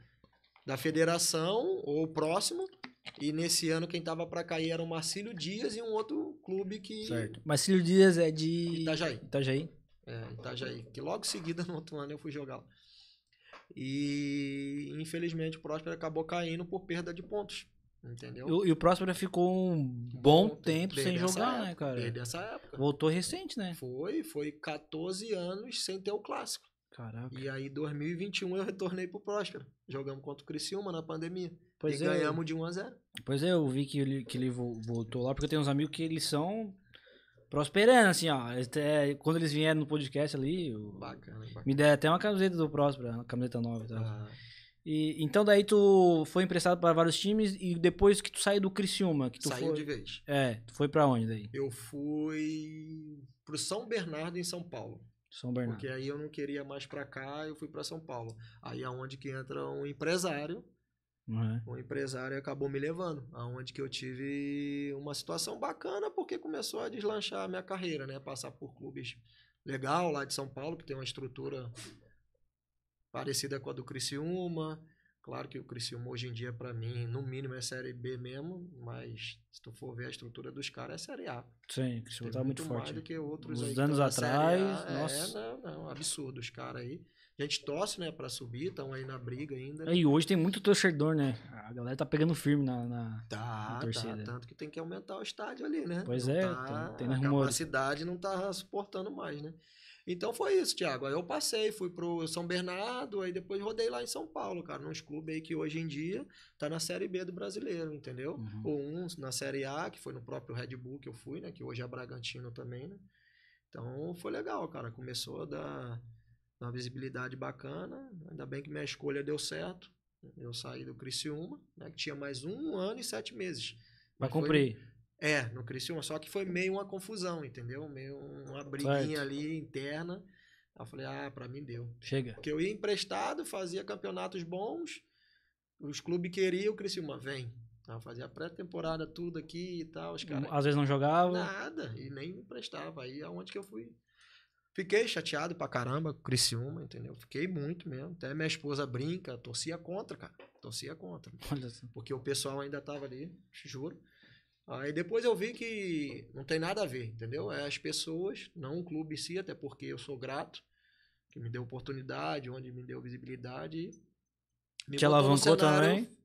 da federação ou próximo. E nesse ano quem tava para cair era o Marcílio Dias e um outro clube que. Certo. Marcílio Dias é de. Itajaí. Itajaí. É, Itajaí. Que logo em seguida, no outro ano, eu fui jogar lá. E infelizmente o Próspero acabou caindo por perda de pontos. Entendeu? E, e o próximo ficou um bom, tempo sem jogar, época, né, cara? Desde essa época. Voltou recente, né? Foi, foi 14 anos sem ter o clássico. Caraca. E aí, 2021, eu retornei pro Próspero. Jogamos contra o Criciúma na pandemia. Pois e é, ganhamos de 1 a 0 Pois é, eu vi que ele, que ele voltou lá, porque eu tenho uns amigos que eles são prosperando, assim, ó. Até, quando eles vieram no podcast ali, eu, bacana, bacana. me deram até uma camiseta do Próspero, uma camiseta nova tá? Ah. E, então daí tu foi emprestado para vários times e depois que tu saiu do Criciúma, que tu Saiu foi... de vez. É, tu foi para onde daí? Eu fui pro São Bernardo em São Paulo. São Bernardo. Porque aí eu não queria mais para cá, eu fui para São Paulo. Aí é onde que entra um empresário. Uhum. Um empresário acabou me levando, aonde que eu tive uma situação bacana porque começou a deslanchar a minha carreira, né? Passar por clubes legal lá de São Paulo, que tem uma estrutura parecida com a do Criciúma. Claro que o Criciúma hoje em dia, para mim, no mínimo é Série B mesmo, mas se tu for ver a estrutura dos caras, é Série A. Sim, o Criciúma tá muito, muito forte. mais do que outros Uns aí. anos tá atrás, é, nossa. É, não, não, absurdo os caras aí. A gente torce, né, pra subir, estão aí na briga ainda. Né? E hoje tem muito torcedor, né? A galera tá pegando firme na, na, tá, na tá, torcida. Tá, tanto que tem que aumentar o estádio ali, né? Pois não é, tá, tem, tem a capacidade não tá suportando mais, né? Então foi isso, Thiago. Aí eu passei, fui pro São Bernardo, aí depois rodei lá em São Paulo, cara, nos clubes aí que hoje em dia tá na Série B do brasileiro, entendeu? Uhum. Ou um na Série A, que foi no próprio Red Bull que eu fui, né? Que hoje é Bragantino também, né? Então foi legal, cara. Começou a dar uma visibilidade bacana. Ainda bem que minha escolha deu certo. Eu saí do Criciúma, né? Que tinha mais um ano e sete meses. Vai cumprir. É, no Criciúma, só que foi meio uma confusão, entendeu? Meio uma briguinha certo. ali interna. eu falei, ah, pra mim deu. Chega. Porque eu ia emprestado, fazia campeonatos bons, os clubes queriam, o Criciúma, vem. eu fazia pré-temporada tudo aqui e tal, os caras... Às vezes não jogava? Nada, e nem emprestava. Aí aonde é que eu fui... Fiquei chateado pra caramba com o Criciúma, entendeu? Fiquei muito mesmo. Até minha esposa brinca, torcia contra, cara. Torcia contra. Olha Porque o pessoal ainda tava ali, juro. Aí depois eu vi que não tem nada a ver, entendeu? É as pessoas, não o clube em si, até porque eu sou grato, que me deu oportunidade, onde me deu visibilidade. Me Te alavancou cenário, também?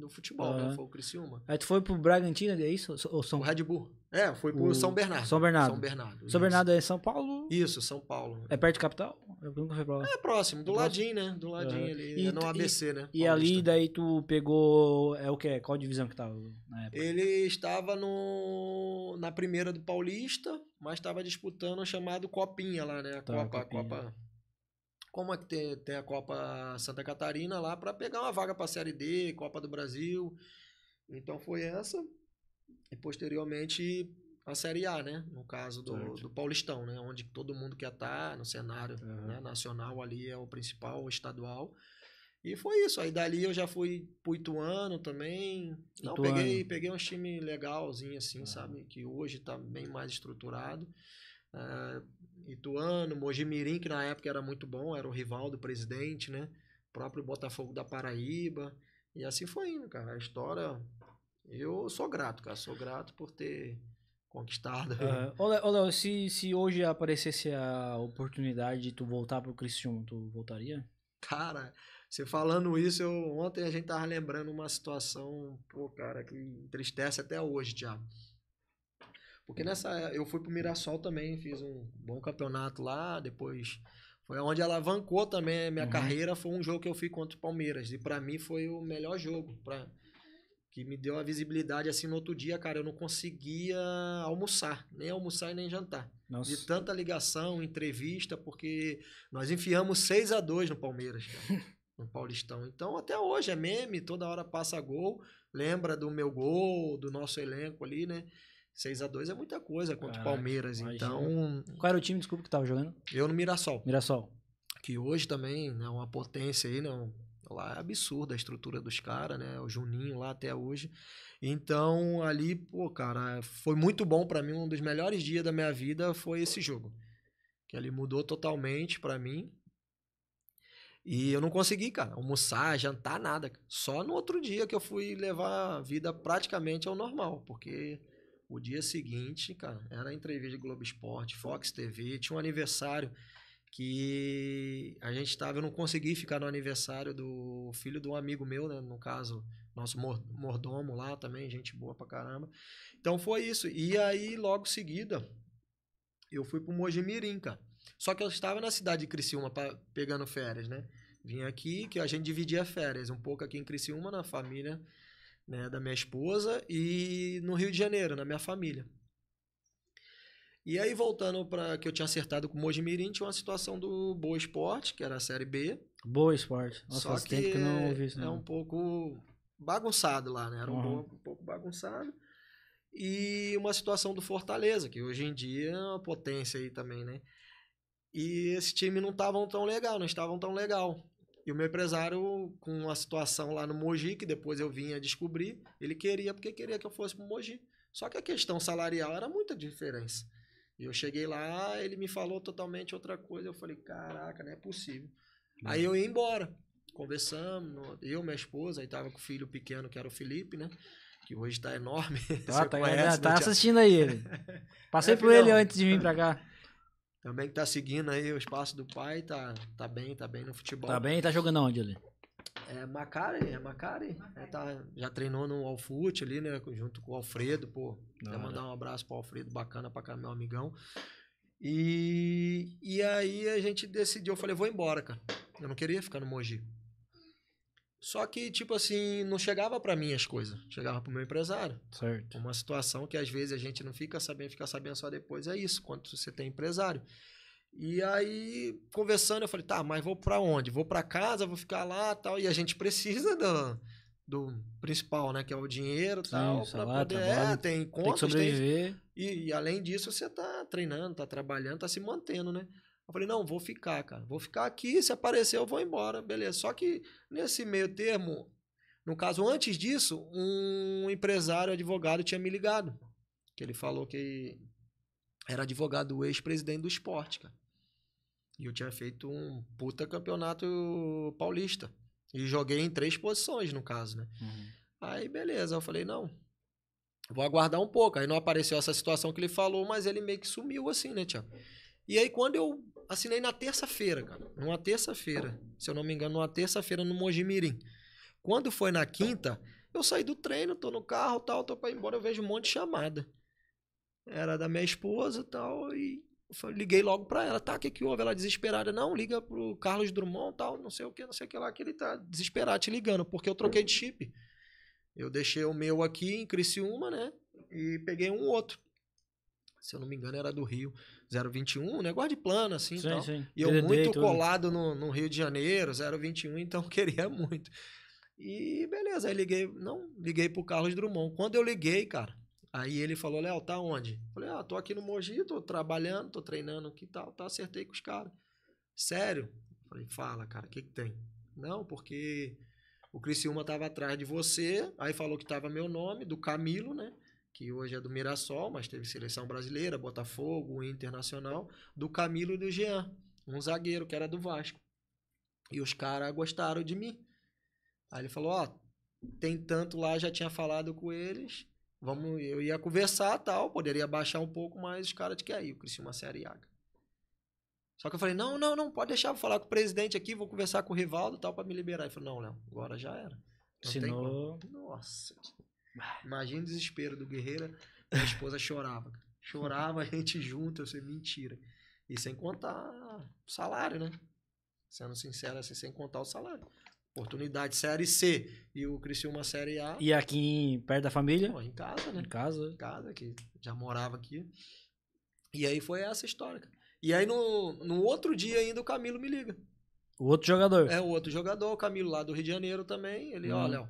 do futebol, uhum. né? Foi o Criciúma. Aí tu foi pro Bragantino, é isso? Ou São... O Red Bull. É, foi pro o... São Bernardo. São Bernardo. São Bernardo. São Bernardo é São Paulo? Isso, São Paulo. É perto da capital? Eu nunca fui pra lá. É próximo, do é ladinho, né? Do ladinho uhum. ali, e, é no ABC, e, né? E ali daí tu pegou, é o que? Qual divisão que tava na época? Ele estava no na primeira do Paulista, mas estava disputando o chamado Copinha lá, né? A tá, Copa, a Copa como é que tem, tem a Copa Santa Catarina lá para pegar uma vaga para a Série D, Copa do Brasil. Então foi essa. E posteriormente a Série A, né? No caso do, do Paulistão, né? Onde todo mundo quer estar tá no cenário uhum. né? nacional ali é o principal, o estadual. E foi isso. Aí dali eu já fui pro Ituano também. Não, Ituano. peguei, peguei um time legalzinho, assim, uhum. sabe? Que hoje tá bem mais estruturado. Uh, Ituano, Mojimirim, que na época era muito bom, era o rival do presidente, né? O próprio Botafogo da Paraíba. E assim foi indo, cara. A história. Eu sou grato, cara. Sou grato por ter conquistado. Uh, olha, olha se, se hoje aparecesse a oportunidade de tu voltar pro Cristiano, tu voltaria? Cara, você falando isso, eu, ontem a gente tava lembrando uma situação, pô, cara, que entristece até hoje, Thiago. Porque nessa eu fui pro Mirassol também, fiz um bom campeonato lá, depois foi onde alavancou também a minha uhum. carreira, foi um jogo que eu fiz contra o Palmeiras e para mim foi o melhor jogo para que me deu a visibilidade assim no outro dia, cara, eu não conseguia almoçar, nem almoçar e nem jantar. Nossa. De tanta ligação, entrevista, porque nós enfiamos 6 a 2 no Palmeiras, cara, no Paulistão. Então até hoje é meme, toda hora passa gol, lembra do meu gol, do nosso elenco ali, né? 6 a 2 é muita coisa contra o Palmeiras. Imagina. Então. Qual era o time, desculpa, que tava jogando? Eu no Mirassol. Mirassol. Que hoje também é né, uma potência aí, não. Né, lá é absurda a estrutura dos caras, né? O Juninho lá até hoje. Então, ali, pô, cara, foi muito bom para mim. Um dos melhores dias da minha vida foi esse jogo. Que ali mudou totalmente para mim. E eu não consegui, cara, almoçar, jantar, nada. Só no outro dia que eu fui levar a vida praticamente ao normal, porque o dia seguinte, cara, era entrevista de Globo Esporte, Fox TV, tinha um aniversário que a gente estava, eu não consegui ficar no aniversário do filho de um amigo meu, né, no caso, nosso mordomo lá também, gente boa pra caramba. Então foi isso. E aí, logo seguida, eu fui pro Mojimirim, cara. Só que eu estava na cidade de Criciúma pra, pegando férias, né? Vim aqui, que a gente dividia férias, um pouco aqui em Criciúma, na família né, da minha esposa e no Rio de Janeiro, na minha família. E aí, voltando para que eu tinha acertado com o Mojimirim, tinha uma situação do Boa Esporte, que era a Série B. Boa Esporte. Nossa, Só faz que tempo que não ouvi isso, é não. É um pouco bagunçado lá, né? Era um, pouco, um pouco bagunçado. E uma situação do Fortaleza, que hoje em dia é uma potência aí também, né? E esse time não estavam tão legal, não estavam tão legal. E o meu empresário, com uma situação lá no Mogi, que depois eu vinha descobrir, ele queria, porque queria que eu fosse pro Mogi. Só que a questão salarial era muita diferença. E eu cheguei lá, ele me falou totalmente outra coisa. Eu falei, caraca, não é possível. Aí eu ia embora. Conversamos, eu, minha esposa, aí tava com o filho pequeno, que era o Felipe, né? Que hoje tá enorme. Tá, tá, conhece, né, tá assistindo aí ele. Passei é, por ele antes de vir pra cá. Também que tá seguindo aí o espaço do pai, tá, tá bem, tá bem no futebol. Tá bem, tá jogando onde ali? É Macari, é Macari. É, tá, já treinou no Alfute ali, né? Junto com o Alfredo, pô. Quer mandar um abraço pro Alfredo, bacana pra cá, meu amigão. E, e aí a gente decidiu, eu falei, vou embora, cara. Eu não queria ficar no Mogi. Só que, tipo assim, não chegava para mim as coisas, chegava para o meu empresário. Certo. Uma situação que às vezes a gente não fica sabendo, fica sabendo só depois, é isso, quando você tem empresário. E aí, conversando, eu falei, tá, mas vou para onde? Vou para casa, vou ficar lá tal. E a gente precisa do, do principal, né? Que é o dinheiro Sim, tal. Pra lá, poder, é, tem contas. Tem que sobreviver. Tem, e, e além disso, você tá treinando, tá trabalhando, tá se mantendo, né? Eu falei, não, vou ficar, cara. Vou ficar aqui, se aparecer eu vou embora, beleza. Só que nesse meio termo, no caso, antes disso, um empresário, advogado, tinha me ligado. Que ele falou que era advogado do ex-presidente do esporte, cara. E eu tinha feito um puta campeonato paulista. E joguei em três posições, no caso, né? Uhum. Aí, beleza. Eu falei, não, vou aguardar um pouco. Aí não apareceu essa situação que ele falou, mas ele meio que sumiu assim, né, Tiago? E aí, quando eu assinei na terça-feira, cara. Numa terça-feira. Se eu não me engano, numa terça-feira no Mojimirim. Quando foi na quinta, eu saí do treino, tô no carro tal, tô pra ir embora, eu vejo um monte de chamada. Era da minha esposa tal, e liguei logo pra ela, tá? O que, que houve? Ela desesperada, não, liga pro Carlos Drummond tal, não sei o que, não sei o que lá, que ele tá desesperado te ligando, porque eu troquei de chip. Eu deixei o meu aqui em Criciúma, né? E peguei um outro se eu não me engano, era do Rio 021, um negócio de plano, assim. Sim, tal. sim. E eu é muito tudo. colado no, no, Rio de Janeiro, 021, então queria muito. E beleza, aí liguei, não, liguei pro Carlos Drummond. Quando eu liguei, cara, aí ele falou, Léo, tá onde? falei, ah, tô aqui no Mogi, tô trabalhando, tô treinando aqui e tal, tá, acertei com os caras. Sério? falei, fala, cara, o que que tem? Não, porque o Criciúma tava atrás de você, aí falou que tava meu nome, do Camilo, né? que hoje é do Mirassol, mas teve seleção brasileira, Botafogo, Internacional, do Camilo e do Jean, um zagueiro que era do Vasco. E os caras gostaram de mim. Aí ele falou: Ó, oh, tem tanto lá, já tinha falado com eles, vamos, eu ia conversar tal, poderia baixar um pouco, mas os caras de que é aí, o Criciúma A. Só que eu falei, não, não, não, pode deixar, vou falar com o presidente aqui, vou conversar com o Rivaldo tal, para me liberar. Ele falou, não, Léo, agora já era. Não Senão... Nossa. Imagina o desespero do Guerreira. Minha esposa chorava. Chorava, a gente junto, eu sei, mentira. E sem contar o salário, né? Sendo sincero, assim, sem contar o salário. Oportunidade Série C e o Criciúma Série A. E aqui em, perto da família? Pô, em casa, né? Em casa. Em casa, que já morava aqui. E aí foi essa história. E aí no, no outro dia ainda o Camilo me liga. O outro jogador? É, o outro jogador, o Camilo lá do Rio de Janeiro também. Ele, hum. ó, uhum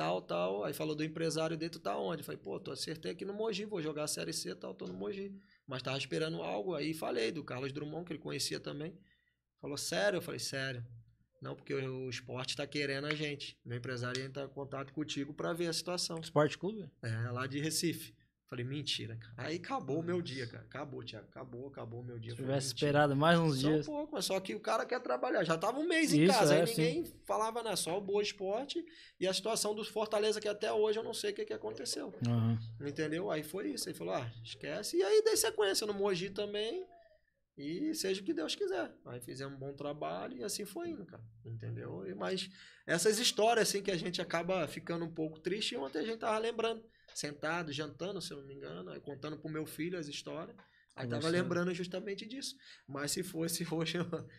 tal, tal. Aí falou do empresário dele, tu tá onde? falei, pô, tô acertei aqui no Mogi, vou jogar a Série C tal, tô no Mogi. Mas tava esperando algo, aí falei do Carlos Drummond, que ele conhecia também. Falou, sério? Eu falei, sério. Não, porque o esporte tá querendo a gente. Meu empresário entra em contato contigo para ver a situação. Esporte Clube? É, lá de Recife. Falei, mentira, cara. Aí acabou o meu dia, cara. Acabou, Tiago. Acabou, acabou o meu dia. Se tivesse esperado mais uns só dias. Um pouco, mas só que o cara quer trabalhar. Já tava um mês em casa, é, aí ninguém sim. falava na né? só o Boa Esporte e a situação do Fortaleza, que até hoje eu não sei o que, que aconteceu. Uhum. Entendeu? Aí foi isso. Aí falou, ah, esquece. E aí dei sequência no Mogi também. E seja o que Deus quiser. Aí fizemos um bom trabalho e assim foi indo, cara. Entendeu? E, mas essas histórias, assim, que a gente acaba ficando um pouco triste, e ontem a gente tava lembrando sentado, jantando, se eu não me engano, aí contando pro meu filho as histórias. Aí eu tava sei. Assim? lembrando justamente disso. Mas se fosse hoje, eu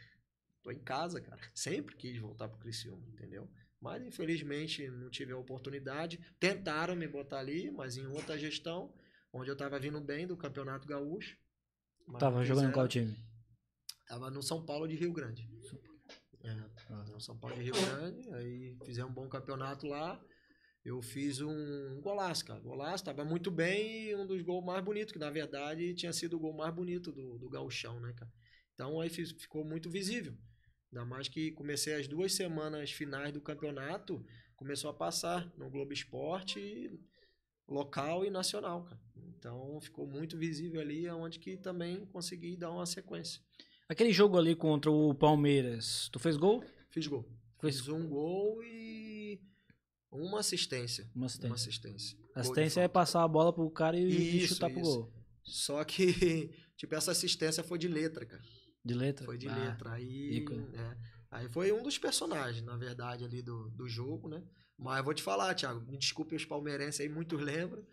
tô em casa, cara. Sempre quis voltar pro Criciúma, entendeu? Mas infelizmente não tive a oportunidade. Tentaram me botar ali, mas em outra gestão, onde eu tava vindo bem do Campeonato Gaúcho. Tava jogando em qual time? Tava no São Paulo de Rio Grande. É, ah. no São Paulo de Rio Grande, aí fizemos um bom campeonato lá eu fiz um golaço, cara. Golaço, tava muito bem e um dos gols mais bonitos, que na verdade tinha sido o gol mais bonito do, do Gauchão, né, cara? Então aí fiz, ficou muito visível. Ainda mais que comecei as duas semanas finais do campeonato, começou a passar no Globo Esporte local e nacional, cara. Então ficou muito visível ali, onde que também consegui dar uma sequência. Aquele jogo ali contra o Palmeiras, tu fez gol? Fiz gol. Fez... Fiz um gol e uma assistência. Uma assistência. Uma assistência. Assistência é passar a bola pro cara e, isso, chutar isso. pro gol. Só que, tipo, essa assistência foi de letra, cara. De letra? Foi de ah, letra. Aí, é, aí foi um dos personagens, na verdade, ali do, do jogo, né? Mas eu vou te falar, Thiago, me desculpe os palmeirenses aí, muitos lembram.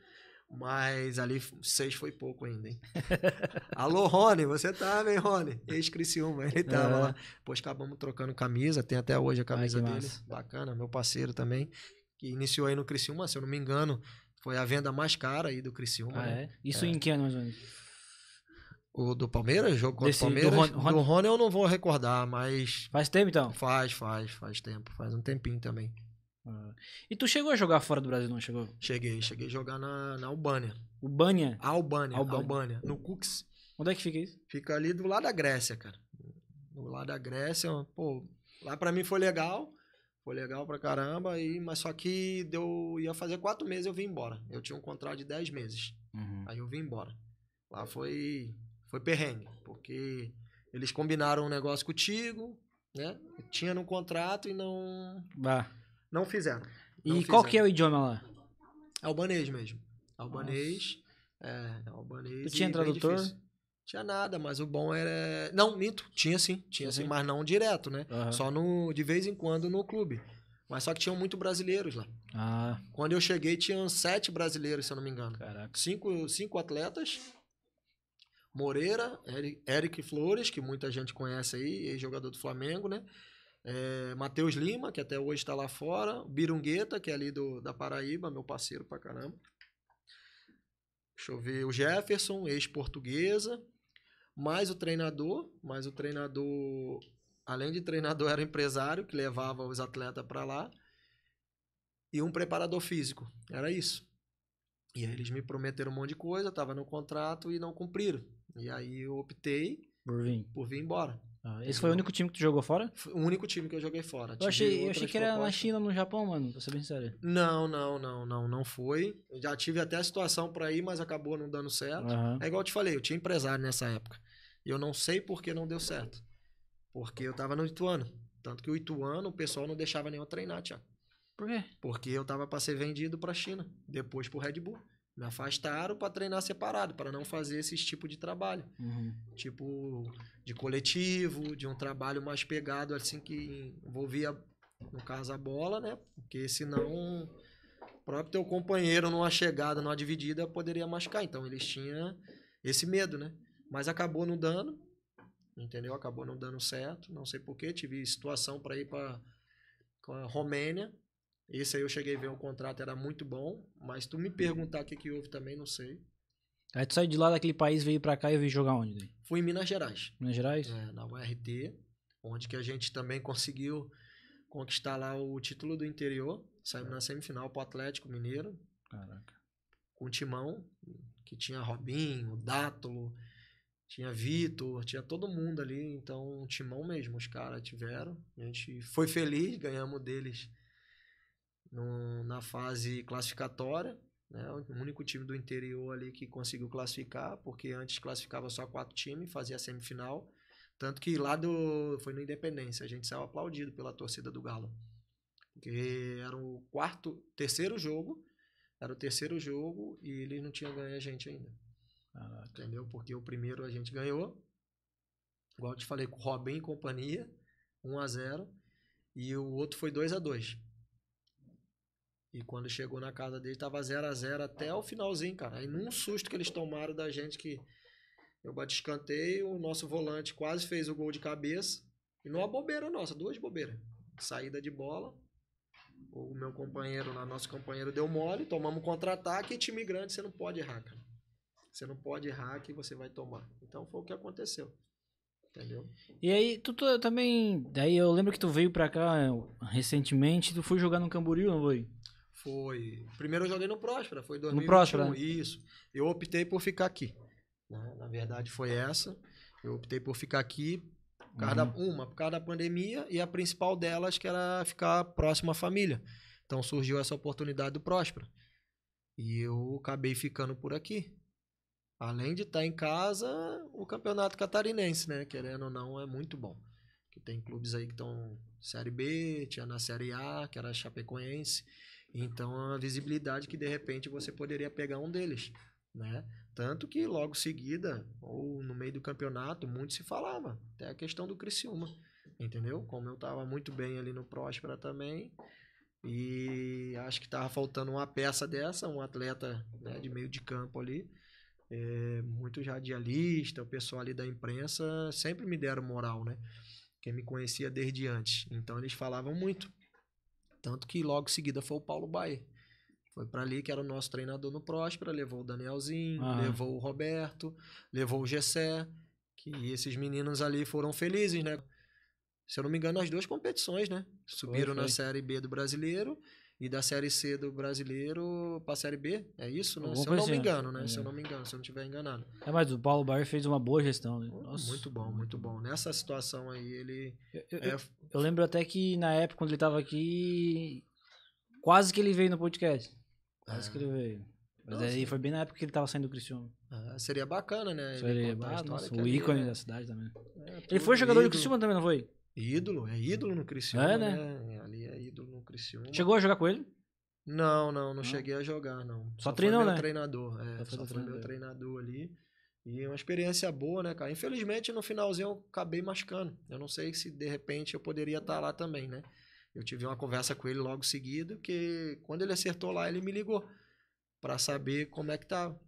Mas ali seis foi pouco ainda, hein? Alô, Rony, você tava, tá, hein, Rony? Ex-Criciúma, ele tava é. lá. Pois acabamos trocando camisa, tem até hoje a camisa Ai, dele. Massa. Bacana, meu parceiro também que iniciou aí no Criciúma, se eu não me engano, foi a venda mais cara aí do Criciúma. Ah, né? é? Isso é. em que ano, mais ou menos? O do Palmeiras, jogo contra o Palmeiras. Do, Ron, Ron... do Rony eu não vou recordar, mas. Faz tempo então? Faz, faz, faz tempo. Faz um tempinho também. Ah. E tu chegou a jogar fora do Brasil, não chegou? Cheguei, cheguei a jogar na, na Albânia. Albânia? Albânia, Albânia, Albânia no Cux. Onde é que fica isso? Fica ali do lado da Grécia, cara. Do lado da Grécia, pô, lá para mim foi legal, foi legal pra caramba, e, mas só que deu, ia fazer quatro meses eu vim embora. Eu tinha um contrato de dez meses. Uhum. Aí eu vim embora. Lá foi, foi perrengue, porque eles combinaram um negócio contigo, né? Tinha no contrato e não. Bah. Não fizeram. Não e fizeram. qual que é o idioma lá? Albanês mesmo. Albanês. Nossa. É, albanês. Tu tinha tradutor? Tinha nada, mas o bom era. Não, minto, tinha sim, tinha sim, uhum. mas não direto, né? Uhum. Só no, de vez em quando no clube. Mas só que tinham muito brasileiros lá. Ah. Quando eu cheguei, tinham sete brasileiros, se eu não me engano. Caraca. Cinco, cinco atletas. Moreira, Eric, Flores, que muita gente conhece aí, ex-jogador do Flamengo, né? É, Matheus Lima, que até hoje está lá fora. Birungueta, que é ali do, da Paraíba, meu parceiro pra caramba. Deixa eu ver. O Jefferson, ex-portuguesa mais o treinador, mais o treinador, além de treinador, era empresário que levava os atletas para lá e um preparador físico. Era isso. E aí eles me prometeram um monte de coisa, tava no contrato e não cumpriram. E aí eu optei por vir, por vir embora. Ah, esse foi o único time que tu jogou fora? Foi o único time que eu joguei fora. Eu achei, eu achei que era propostas. na China, no Japão, mano, pra ser bem sério. Não, não, não, não, não foi. Eu já tive até a situação pra ir, mas acabou não dando certo. Uhum. É igual eu te falei, eu tinha empresário nessa época. E eu não sei por que não deu certo. Porque eu tava no Ituano. Tanto que o Ituano, o pessoal não deixava nenhum treinar, Tiago. Por quê? Porque eu tava para ser vendido para China, depois para Red Bull. Me afastaram para treinar separado, para não fazer esse tipo de trabalho. Uhum. Tipo de coletivo, de um trabalho mais pegado, assim, que envolvia, no caso, a bola, né? Porque senão o próprio teu companheiro numa chegada, numa dividida, poderia machucar. Então eles tinham esse medo, né? Mas acabou não dando, entendeu? Acabou não dando certo, não sei porquê. Tive situação para ir para a Romênia. Esse aí eu cheguei a ver um contrato, era muito bom. Mas tu me perguntar o que, que houve também, não sei. Aí tu saiu de lá daquele país, veio para cá e veio jogar onde? Fui em Minas Gerais. Minas Gerais? É, na URT, onde que a gente também conseguiu conquistar lá o título do interior. Saímos na semifinal pro Atlético Mineiro. Caraca. Com o Timão, que tinha Robinho, Dátulo, tinha Vitor, tinha todo mundo ali, então um timão mesmo, os caras tiveram. A gente foi feliz, ganhamos deles no, na fase classificatória. Né? O único time do interior ali que conseguiu classificar, porque antes classificava só quatro times, fazia semifinal. Tanto que lá do, foi no Independência, a gente saiu aplaudido pela torcida do Galo. Porque era o quarto, terceiro jogo, era o terceiro jogo e eles não tinham ganho a gente ainda. Ah, entendeu? Porque o primeiro a gente ganhou, igual eu te falei, com Robin e companhia, 1 a 0 e o outro foi 2 a 2 E quando chegou na casa dele, tava 0 a 0 até o finalzinho, cara. Aí num susto que eles tomaram da gente que eu bati escanteio, o nosso volante quase fez o gol de cabeça. E numa é bobeira nossa, duas bobeiras. Saída de bola. O meu companheiro, nosso companheiro deu mole, tomamos contra-ataque e time grande você não pode errar, cara. Você não pode errar que você vai tomar. Então foi o que aconteceu. Entendeu? E aí, tu, tu também. Daí eu lembro que tu veio pra cá eh, recentemente, tu foi jogar no Camboriú, não foi? Foi. Primeiro eu joguei no Próspera, foi 2000, No Próspera. Né? Isso. Eu optei por ficar aqui. Né? Na verdade foi essa. Eu optei por ficar aqui, por uhum. da, uma, por causa da pandemia, e a principal delas que era ficar próximo à família. Então surgiu essa oportunidade do Próspera. E eu acabei ficando por aqui. Além de estar tá em casa, o campeonato catarinense, né? Querendo ou não, é muito bom. Que tem clubes aí que estão Série B, tinha na Série A, que era Chapecoense. Então, é a visibilidade que de repente você poderia pegar um deles, né? Tanto que logo seguida, ou no meio do campeonato, muito se falava. Até a questão do Criciúma, entendeu? Como eu estava muito bem ali no Próspera também, e acho que estava faltando uma peça dessa, um atleta né, de meio de campo ali é, muito radialista, o pessoal ali da imprensa sempre me deram moral, né? Quem me conhecia desde antes. Então eles falavam muito. Tanto que logo em seguida foi o Paulo Baier. Foi para ali que era o nosso treinador no Próspera, levou o Danielzinho, ah. levou o Roberto, levou o Gessé, que esses meninos ali foram felizes, né? Se eu não me engano, as duas competições, né? Subiram foi, foi. na Série B do Brasileiro e da Série C do brasileiro pra Série B, é isso, né? se eu não me engano, né? É. Se eu é. não me engano, se eu não estiver enganado. É, mas o Paulo Baier fez uma boa gestão. Né? Muito bom, muito bom. Nessa situação aí, ele. Eu, eu, é... eu, lembro até que na época, quando ele tava aqui, quase que ele veio no podcast. Quase é. que ele ah. veio. Mas aí foi bem na época que ele tava saindo do Criciúma. Ah, seria bacana, né? Seria, ah, o ícone é- da cidade também. É ele foi jogador ídolo. do Criciúma também, não foi? Ídolo, é ídolo no Criciúma. É, né? né? Ali Criciúma. Chegou a jogar com ele? Não, não, não ah. cheguei a jogar, não. Só, só treinou, né? treinador, é, só, só foi meu treinador ali. E uma experiência boa, né, cara? Infelizmente, no finalzinho eu acabei machucando. Eu não sei se de repente eu poderia estar tá lá também, né? Eu tive uma conversa com ele logo seguido, que quando ele acertou lá, ele me ligou para saber como é que tava.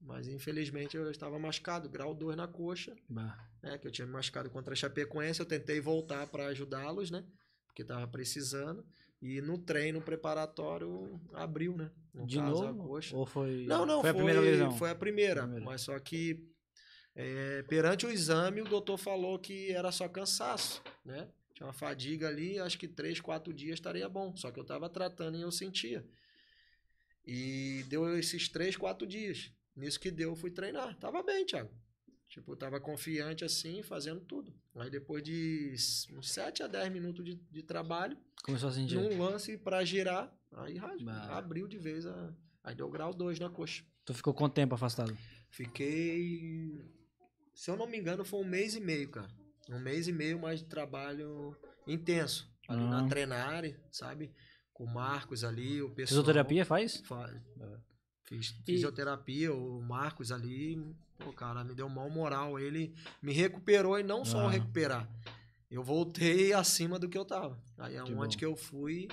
Mas infelizmente eu estava machucado, grau 2 na coxa, bah. né, que eu tinha me machucado contra a Chapecoense, eu tentei voltar para ajudá-los, né? Porque tava precisando. E no treino preparatório abriu, né? No de caso, novo? Ou foi. Não, não, foi, foi a primeira lesão. Foi a primeira, primeira. mas só que é, perante o exame, o doutor falou que era só cansaço, né? Tinha uma fadiga ali, acho que três, quatro dias estaria bom. Só que eu estava tratando e eu sentia. E deu esses três, quatro dias. Nisso que deu, eu fui treinar. Tava bem, Thiago. Tipo, eu tava confiante assim, fazendo tudo. Aí depois de uns 7 a 10 minutos de, de trabalho, começou a num um lance para girar, aí bah. abriu de vez, a, aí deu grau 2 na coxa. Tu ficou quanto tempo afastado? Fiquei, se eu não me engano, foi um mês e meio, cara. Um mês e meio mais de trabalho intenso. Ali na ah. Trenare, sabe? Com o Marcos ali, o pessoal. Fisioterapia faz? Faz. É. Fiz e... fisioterapia, o Marcos ali, o cara me deu mal moral. Ele me recuperou e não só ah. recuperar. Eu voltei acima do que eu tava. Aí é que onde bom. que eu fui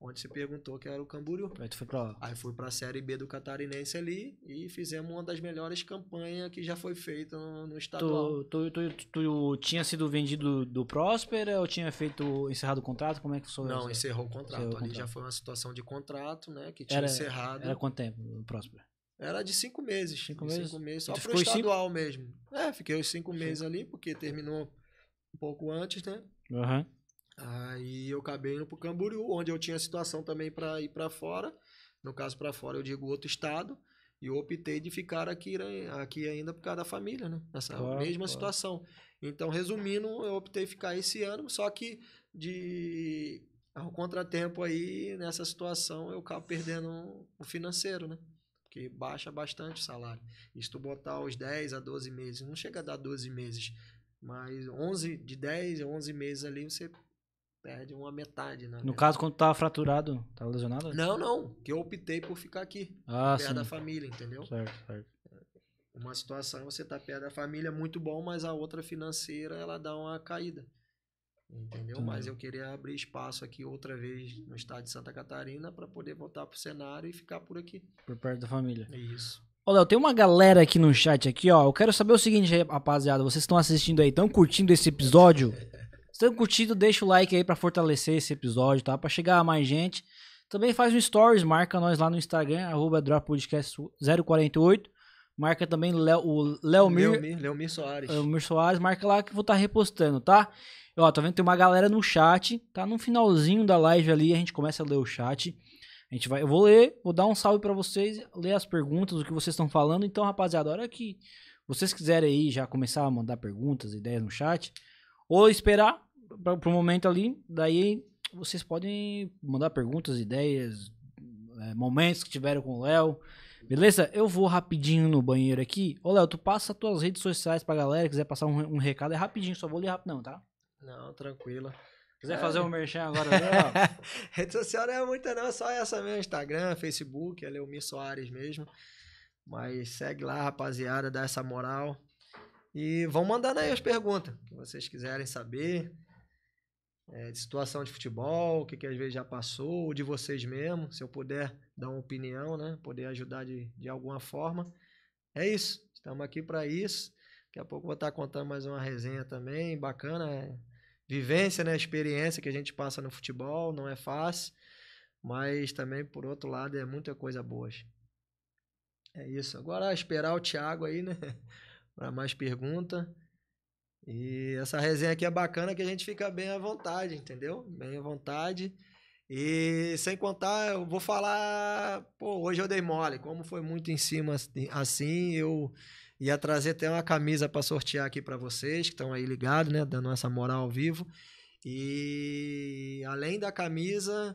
onde você perguntou que era o Camboriú. Aí tu foi pra lá. Aí fui pra Série B do Catarinense ali e fizemos uma das melhores campanhas que já foi feita no, no estadual. Tu, tu, tu, tu, tinha sido vendido do Próspera ou tinha feito encerrado o contrato? Como é que foi? Não, encerrou o contrato. Encerrou ali o contrato. já foi uma situação de contrato, né? Que tinha era, encerrado. Era quanto tempo o Próspera? Era de cinco meses. Cinco meses? Cinco meses, só pro estadual cinco? mesmo. É, fiquei os cinco, cinco meses ali, porque terminou um pouco antes, né? Aham. Uhum. Aí eu acabei indo pro Camboriú, onde eu tinha situação também para ir para fora. No caso, para fora eu digo outro estado. E eu optei de ficar aqui, né, aqui ainda por causa da família, né? Nessa claro, mesma claro. situação. Então, resumindo, eu optei ficar esse ano, só que de ao contratempo aí, nessa situação, eu acabo perdendo o financeiro, né? Porque baixa bastante o salário. E se tu botar os 10 a 12 meses, não chega a dar 12 meses, mas 11, de 10 a 11 meses ali, você perde uma metade. no verdade. caso, quando tava fraturado, tava lesionado? Não, não. Que eu optei por ficar aqui. Ah, perto sim. da família, entendeu? Certo, certo. Uma situação você tá perto da família, muito bom, mas a outra financeira, ela dá uma caída. Entendeu? Mas eu queria abrir espaço aqui outra vez no estado de Santa Catarina para poder voltar pro cenário e ficar por aqui. Por perto da família. Isso. Ô, Léo, tem uma galera aqui no chat aqui, ó. Eu quero saber o seguinte, rapaziada. Vocês estão assistindo aí, estão curtindo esse episódio? Estão curtindo? curtido, deixa o like aí para fortalecer esse episódio, tá? Para chegar a mais gente. Também faz um stories, marca nós lá no Instagram, arroba droppodcast048. Marca também Leo, o Leomir. Leomir, Leomir Soares. Leomir Soares, marca lá que eu vou estar tá repostando, tá? ó, tô tá vendo que tem uma galera no chat, tá? No finalzinho da live ali, a gente começa a ler o chat. A gente vai, eu vou ler, vou dar um salve para vocês, ler as perguntas, o que vocês estão falando. Então, rapaziada, a hora que vocês quiserem aí já começar a mandar perguntas, ideias no chat, ou esperar pra, pro momento ali. Daí vocês podem mandar perguntas, ideias, é, momentos que tiveram com o Léo. Beleza? Eu vou rapidinho no banheiro aqui. Ô, Léo, tu passa as tuas redes sociais pra galera, quiser passar um, um recado, é rapidinho, só vou ler rápido, não, tá? Não, tranquilo. Quiser é. fazer um merchan agora, Léo? Rede social não é muita, não, é só essa mesmo: Instagram, Facebook, é Leomir Soares mesmo. Mas segue lá, rapaziada, dá essa moral. E vão mandando aí as perguntas que vocês quiserem saber é, de situação de futebol, o que, que às vezes já passou, ou de vocês mesmo, se eu puder dar uma opinião, né? Poder ajudar de, de alguma forma. É isso. Estamos aqui para isso. Daqui a pouco vou estar contando mais uma resenha também, bacana. É, vivência, né? Experiência que a gente passa no futebol, não é fácil. Mas também, por outro lado, é muita coisa boa. É isso. Agora esperar o Thiago aí, né? para mais pergunta. E essa resenha aqui é bacana que a gente fica bem à vontade, entendeu? Bem à vontade. E sem contar, eu vou falar, pô, hoje eu dei mole, como foi muito em cima assim, eu ia trazer até uma camisa para sortear aqui para vocês que estão aí ligados, né, dando essa moral ao vivo. E além da camisa,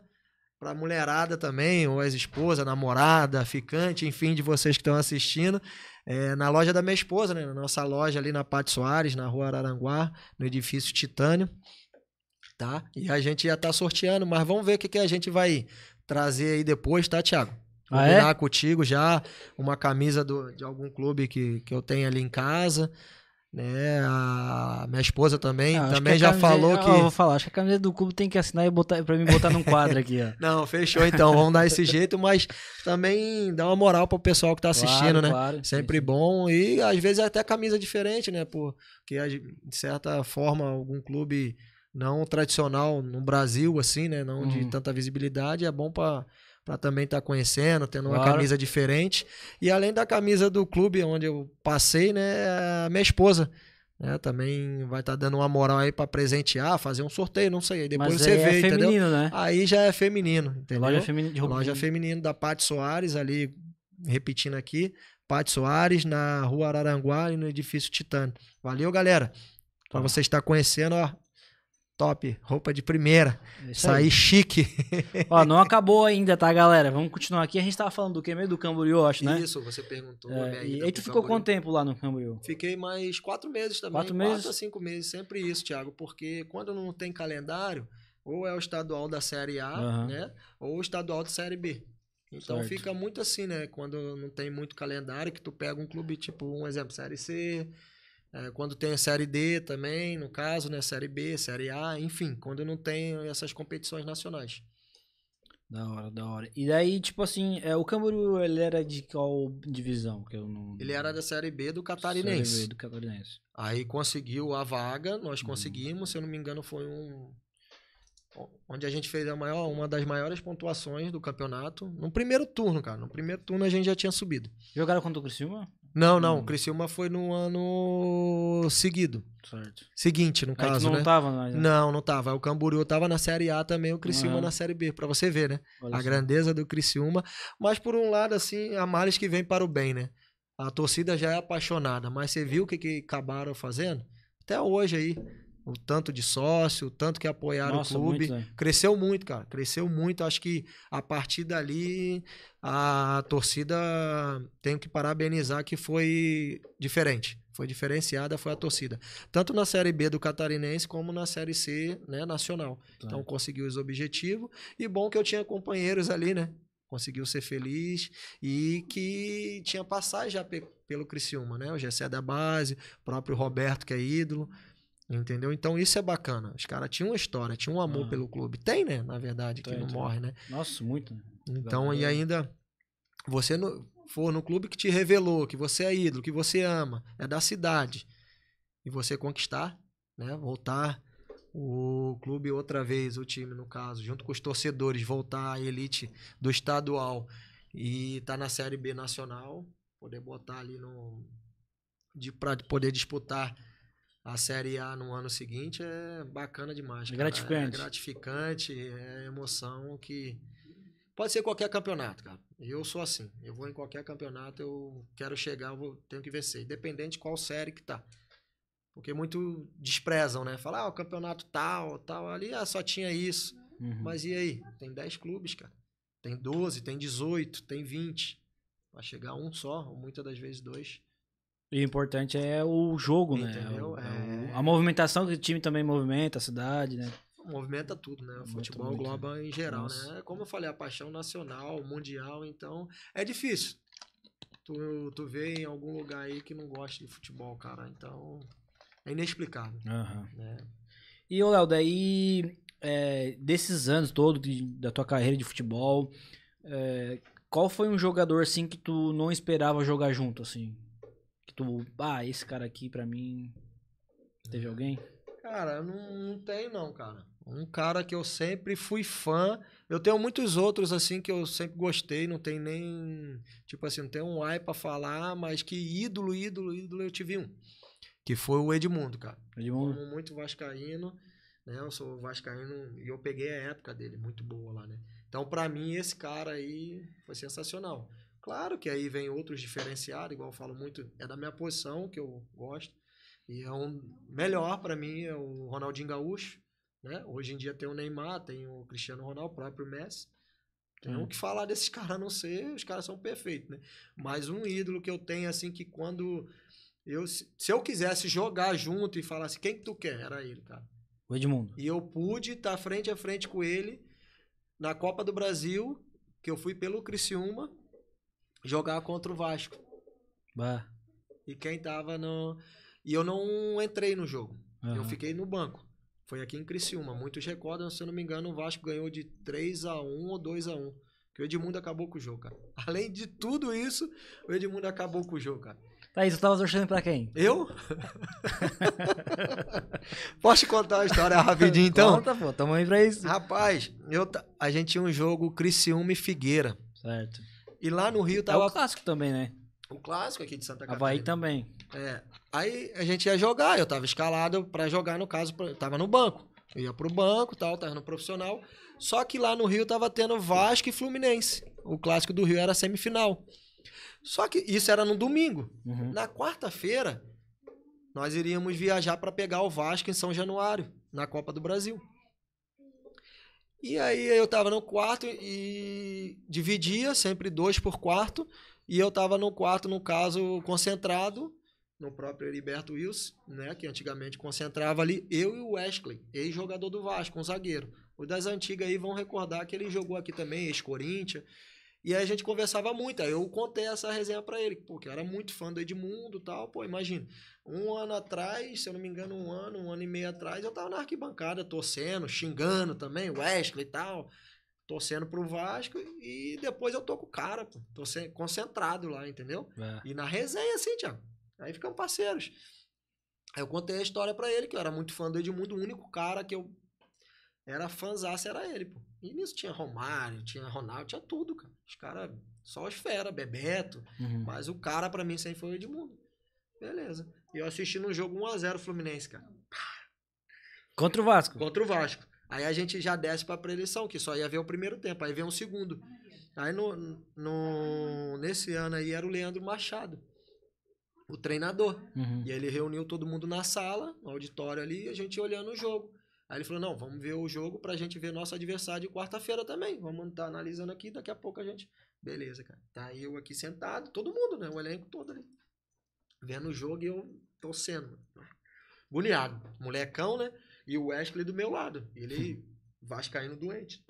para mulherada também, ou as esposa namorada, ficante, enfim, de vocês que estão assistindo, é, na loja da minha esposa, né, na nossa loja ali na Pátio Soares, na rua Araranguá, no edifício Titânio, tá? E a gente já tá sorteando, mas vamos ver o que, que a gente vai trazer aí depois, tá, Thiago? Vou ah, é? contigo já uma camisa do, de algum clube que, que eu tenho ali em casa, né? A minha esposa também, ah, também já falou que. Ó, vou falar, acho que a camisa do clube tem que assinar e botar para mim botar num quadro aqui, ó. Não, fechou então, vamos dar esse jeito, mas também dá uma moral pro pessoal que tá assistindo, claro, né? Claro, Sempre sim. bom e às vezes é até camisa diferente, né? Porque de certa forma algum clube não tradicional no Brasil assim, né, não de uhum. tanta visibilidade, é bom para para também estar tá conhecendo, tendo uma claro. camisa diferente. E além da camisa do clube onde eu passei, né, a minha esposa. Né, também vai estar tá dando uma moral aí para presentear, fazer um sorteio, não sei. depois Mas você aí é vê, é entendeu? Feminino, né? Aí já é feminino, entendeu? Loja feminino de Loja feminino da Pati Soares, ali, repetindo aqui. Pati Soares, na rua Araranguá e no edifício Titano. Valeu, galera. Para tá. você estar conhecendo, ó, top, roupa de primeira. É Sair chique. Ó, não acabou ainda, tá, galera? Vamos continuar aqui. A gente tava falando do que mesmo? Do Camboriú, acho, né? Isso, você perguntou. É, e aí tu ficou Camboriú. quanto tempo lá no Camboriú? Fiquei mais quatro meses também. Quatro, quatro meses? a cinco meses, sempre isso, Thiago. Porque quando não tem calendário, ou é o estadual da Série A, uhum. né? Ou o estadual da Série B. Então certo. fica muito assim, né? Quando não tem muito calendário, que tu pega um clube, tipo, um exemplo, Série C é, quando tem a Série D também, no caso, né? Série B, Série A, enfim, quando não tem essas competições nacionais. Da hora, da hora. E daí, tipo assim, é, o Camboriú, ele era de qual divisão? Que eu não... Ele era da Série B do Catarinense. Série B do Catarinense. Aí conseguiu a vaga, nós uhum. conseguimos, hum. se eu não me engano foi um... Onde a gente fez a maior, uma das maiores pontuações do campeonato. No primeiro turno, cara. No primeiro turno a gente já tinha subido. Jogaram contra o Criciúma? Não, não. Hum. Criciúma foi no ano seguido. Certo. Seguinte, no caso, não né? Tava, não tava. Não, não tava. O Camboriú tava na Série A também, o Criciúma na Série B, para você ver, né? Olha a assim. grandeza do Criciúma. Mas por um lado, assim, a males que vem para o bem, né? A torcida já é apaixonada, mas você viu o que, que acabaram fazendo? Até hoje aí o tanto de sócio, o tanto que apoiaram Nossa, o clube. Muito, né? Cresceu muito, cara. Cresceu muito. Acho que a partir dali a torcida tenho que parabenizar que foi diferente. Foi diferenciada, foi a torcida. Tanto na Série B do Catarinense como na Série C né, nacional. Então conseguiu os objetivos. E bom que eu tinha companheiros ali, né? Conseguiu ser feliz e que tinha passagem já pelo Criciúma, né? O Gessé da base, o próprio Roberto, que é ídolo. Entendeu? Então isso é bacana. Os caras tinham uma história, tinham um amor ah. pelo clube. Tem, né? Na verdade, tem, que não tem. morre, né? Nossa, muito. Então, e ainda você no, for no clube que te revelou, que você é ídolo, que você ama, é da cidade. E você conquistar, né? Voltar o clube outra vez, o time no caso, junto com os torcedores, voltar à elite do estadual e tá na série B nacional, poder botar ali no de para poder disputar a Série A no ano seguinte é bacana demais. É, é gratificante. É gratificante, é emoção que. Pode ser qualquer campeonato, cara. Eu sou assim. Eu vou em qualquer campeonato, eu quero chegar, eu vou, tenho que vencer. Independente de qual série que tá. Porque muito desprezam, né? Falar, ah, o campeonato tal, tal, ali ah, só tinha isso. Uhum. Mas e aí? Tem 10 clubes, cara. Tem 12, tem 18, tem 20. Vai chegar um só, ou muitas das vezes dois. E o importante é o jogo, né? Entendeu? né? O, é... A movimentação que o time também movimenta, a cidade, né? Movimenta tudo, né? O futebol muito, muito. Né? em geral, Nossa. né? Como eu falei, a paixão nacional, mundial, então é difícil. Tu, tu vê em algum lugar aí que não gosta de futebol, cara. Então é inexplicável. Uhum. Né? E, ô Léo, daí é, desses anos todo de, da tua carreira de futebol, é, qual foi um jogador assim que tu não esperava jogar junto, assim? Que tu, ah, esse cara aqui pra mim. Teve alguém? Cara, não, não tem não, cara. Um cara que eu sempre fui fã. Eu tenho muitos outros, assim, que eu sempre gostei. Não tem nem. Tipo assim, não tem um ai pra falar, mas que ídolo, ídolo, ídolo eu tive um. Que foi o Edmundo, cara. Edmundo. amo muito vascaíno, né? Eu sou vascaíno e eu peguei a época dele, muito boa lá, né? Então, pra mim, esse cara aí foi sensacional. Claro que aí vem outros diferenciados, igual eu falo muito, é da minha posição que eu gosto. E é um melhor para mim é o Ronaldinho Gaúcho, né? Hoje em dia tem o Neymar, tem o Cristiano Ronaldo, o próprio Messi. Tem hum. o que falar desses caras a não ser, os caras são perfeitos, né? Mas um ídolo que eu tenho assim que quando eu se eu quisesse jogar junto e falasse quem que tu quer, era ele, cara. O Edmundo. E eu pude estar tá frente a frente com ele na Copa do Brasil, que eu fui pelo Criciúma, jogar contra o Vasco. Bah. E quem tava no. E eu não entrei no jogo. Uhum. Eu fiquei no banco. Foi aqui em Criciúma. Muitos recordam, se eu não me engano, o Vasco ganhou de 3 a 1 ou 2 a 1 Que o Edmundo acabou com o jogo, cara. Além de tudo isso, o Edmundo acabou com o jogo, cara. aí, você tava torcendo pra quem? Eu? Posso te contar a história rapidinho, então? Conta, pô. Tamo aí pra isso. Rapaz, eu t... a gente tinha um jogo Criciúma e Figueira. Certo. E lá no Rio tava. É o clássico também, né? O clássico aqui de Santa Catarina. Havaí também. É. Aí a gente ia jogar, eu tava escalado para jogar, no caso, eu tava no banco. Eu ia pro banco e tal, tava no profissional. Só que lá no Rio tava tendo Vasco e Fluminense. O clássico do Rio era semifinal. Só que isso era no domingo. Uhum. Na quarta-feira, nós iríamos viajar para pegar o Vasco em São Januário, na Copa do Brasil. E aí eu tava no quarto e dividia sempre dois por quarto. E eu tava no quarto, no caso, concentrado no próprio Heriberto Wilson, né? Que antigamente concentrava ali eu e o Wesley, ex-jogador do Vasco, um zagueiro. Os das antigas aí vão recordar que ele jogou aqui também, ex-Corinthians. E aí a gente conversava muito, aí eu contei essa resenha para ele, porque eu era muito fã do Edmundo tal, pô, imagina. Um ano atrás, se eu não me engano, um ano, um ano e meio atrás, eu tava na arquibancada torcendo, xingando também, Wesley e tal, torcendo pro Vasco, e depois eu tô com o cara, pô, tô concentrado lá, entendeu? É. E na resenha, assim, Tiago, aí ficamos parceiros. Aí eu contei a história para ele, que eu era muito fã do Edmundo, o único cara que eu era fãzaço era ele, pô. E nisso tinha Romário, tinha Ronaldo, tinha tudo, cara. Os caras, só as fera, Bebeto. Uhum. Mas o cara, para mim, sempre foi o Edmundo. Beleza. E eu assisti no jogo 1x0 Fluminense, cara. Contra o Vasco. Contra o Vasco. Aí a gente já desce pra preleção, que só ia ver o primeiro tempo. Aí vem um segundo. Aí no, no, nesse ano aí era o Leandro Machado, o treinador. Uhum. E ele reuniu todo mundo na sala, no auditório ali, e a gente olhando o jogo. Aí ele falou: não, vamos ver o jogo pra gente ver nosso adversário de quarta-feira também. Vamos estar tá analisando aqui, daqui a pouco a gente. Beleza, cara. Tá eu aqui sentado, todo mundo, né? O elenco todo ali. Vendo o jogo e eu torcendo. Goleado. Molecão, né? E o Wesley do meu lado. Ele vascaíno doente.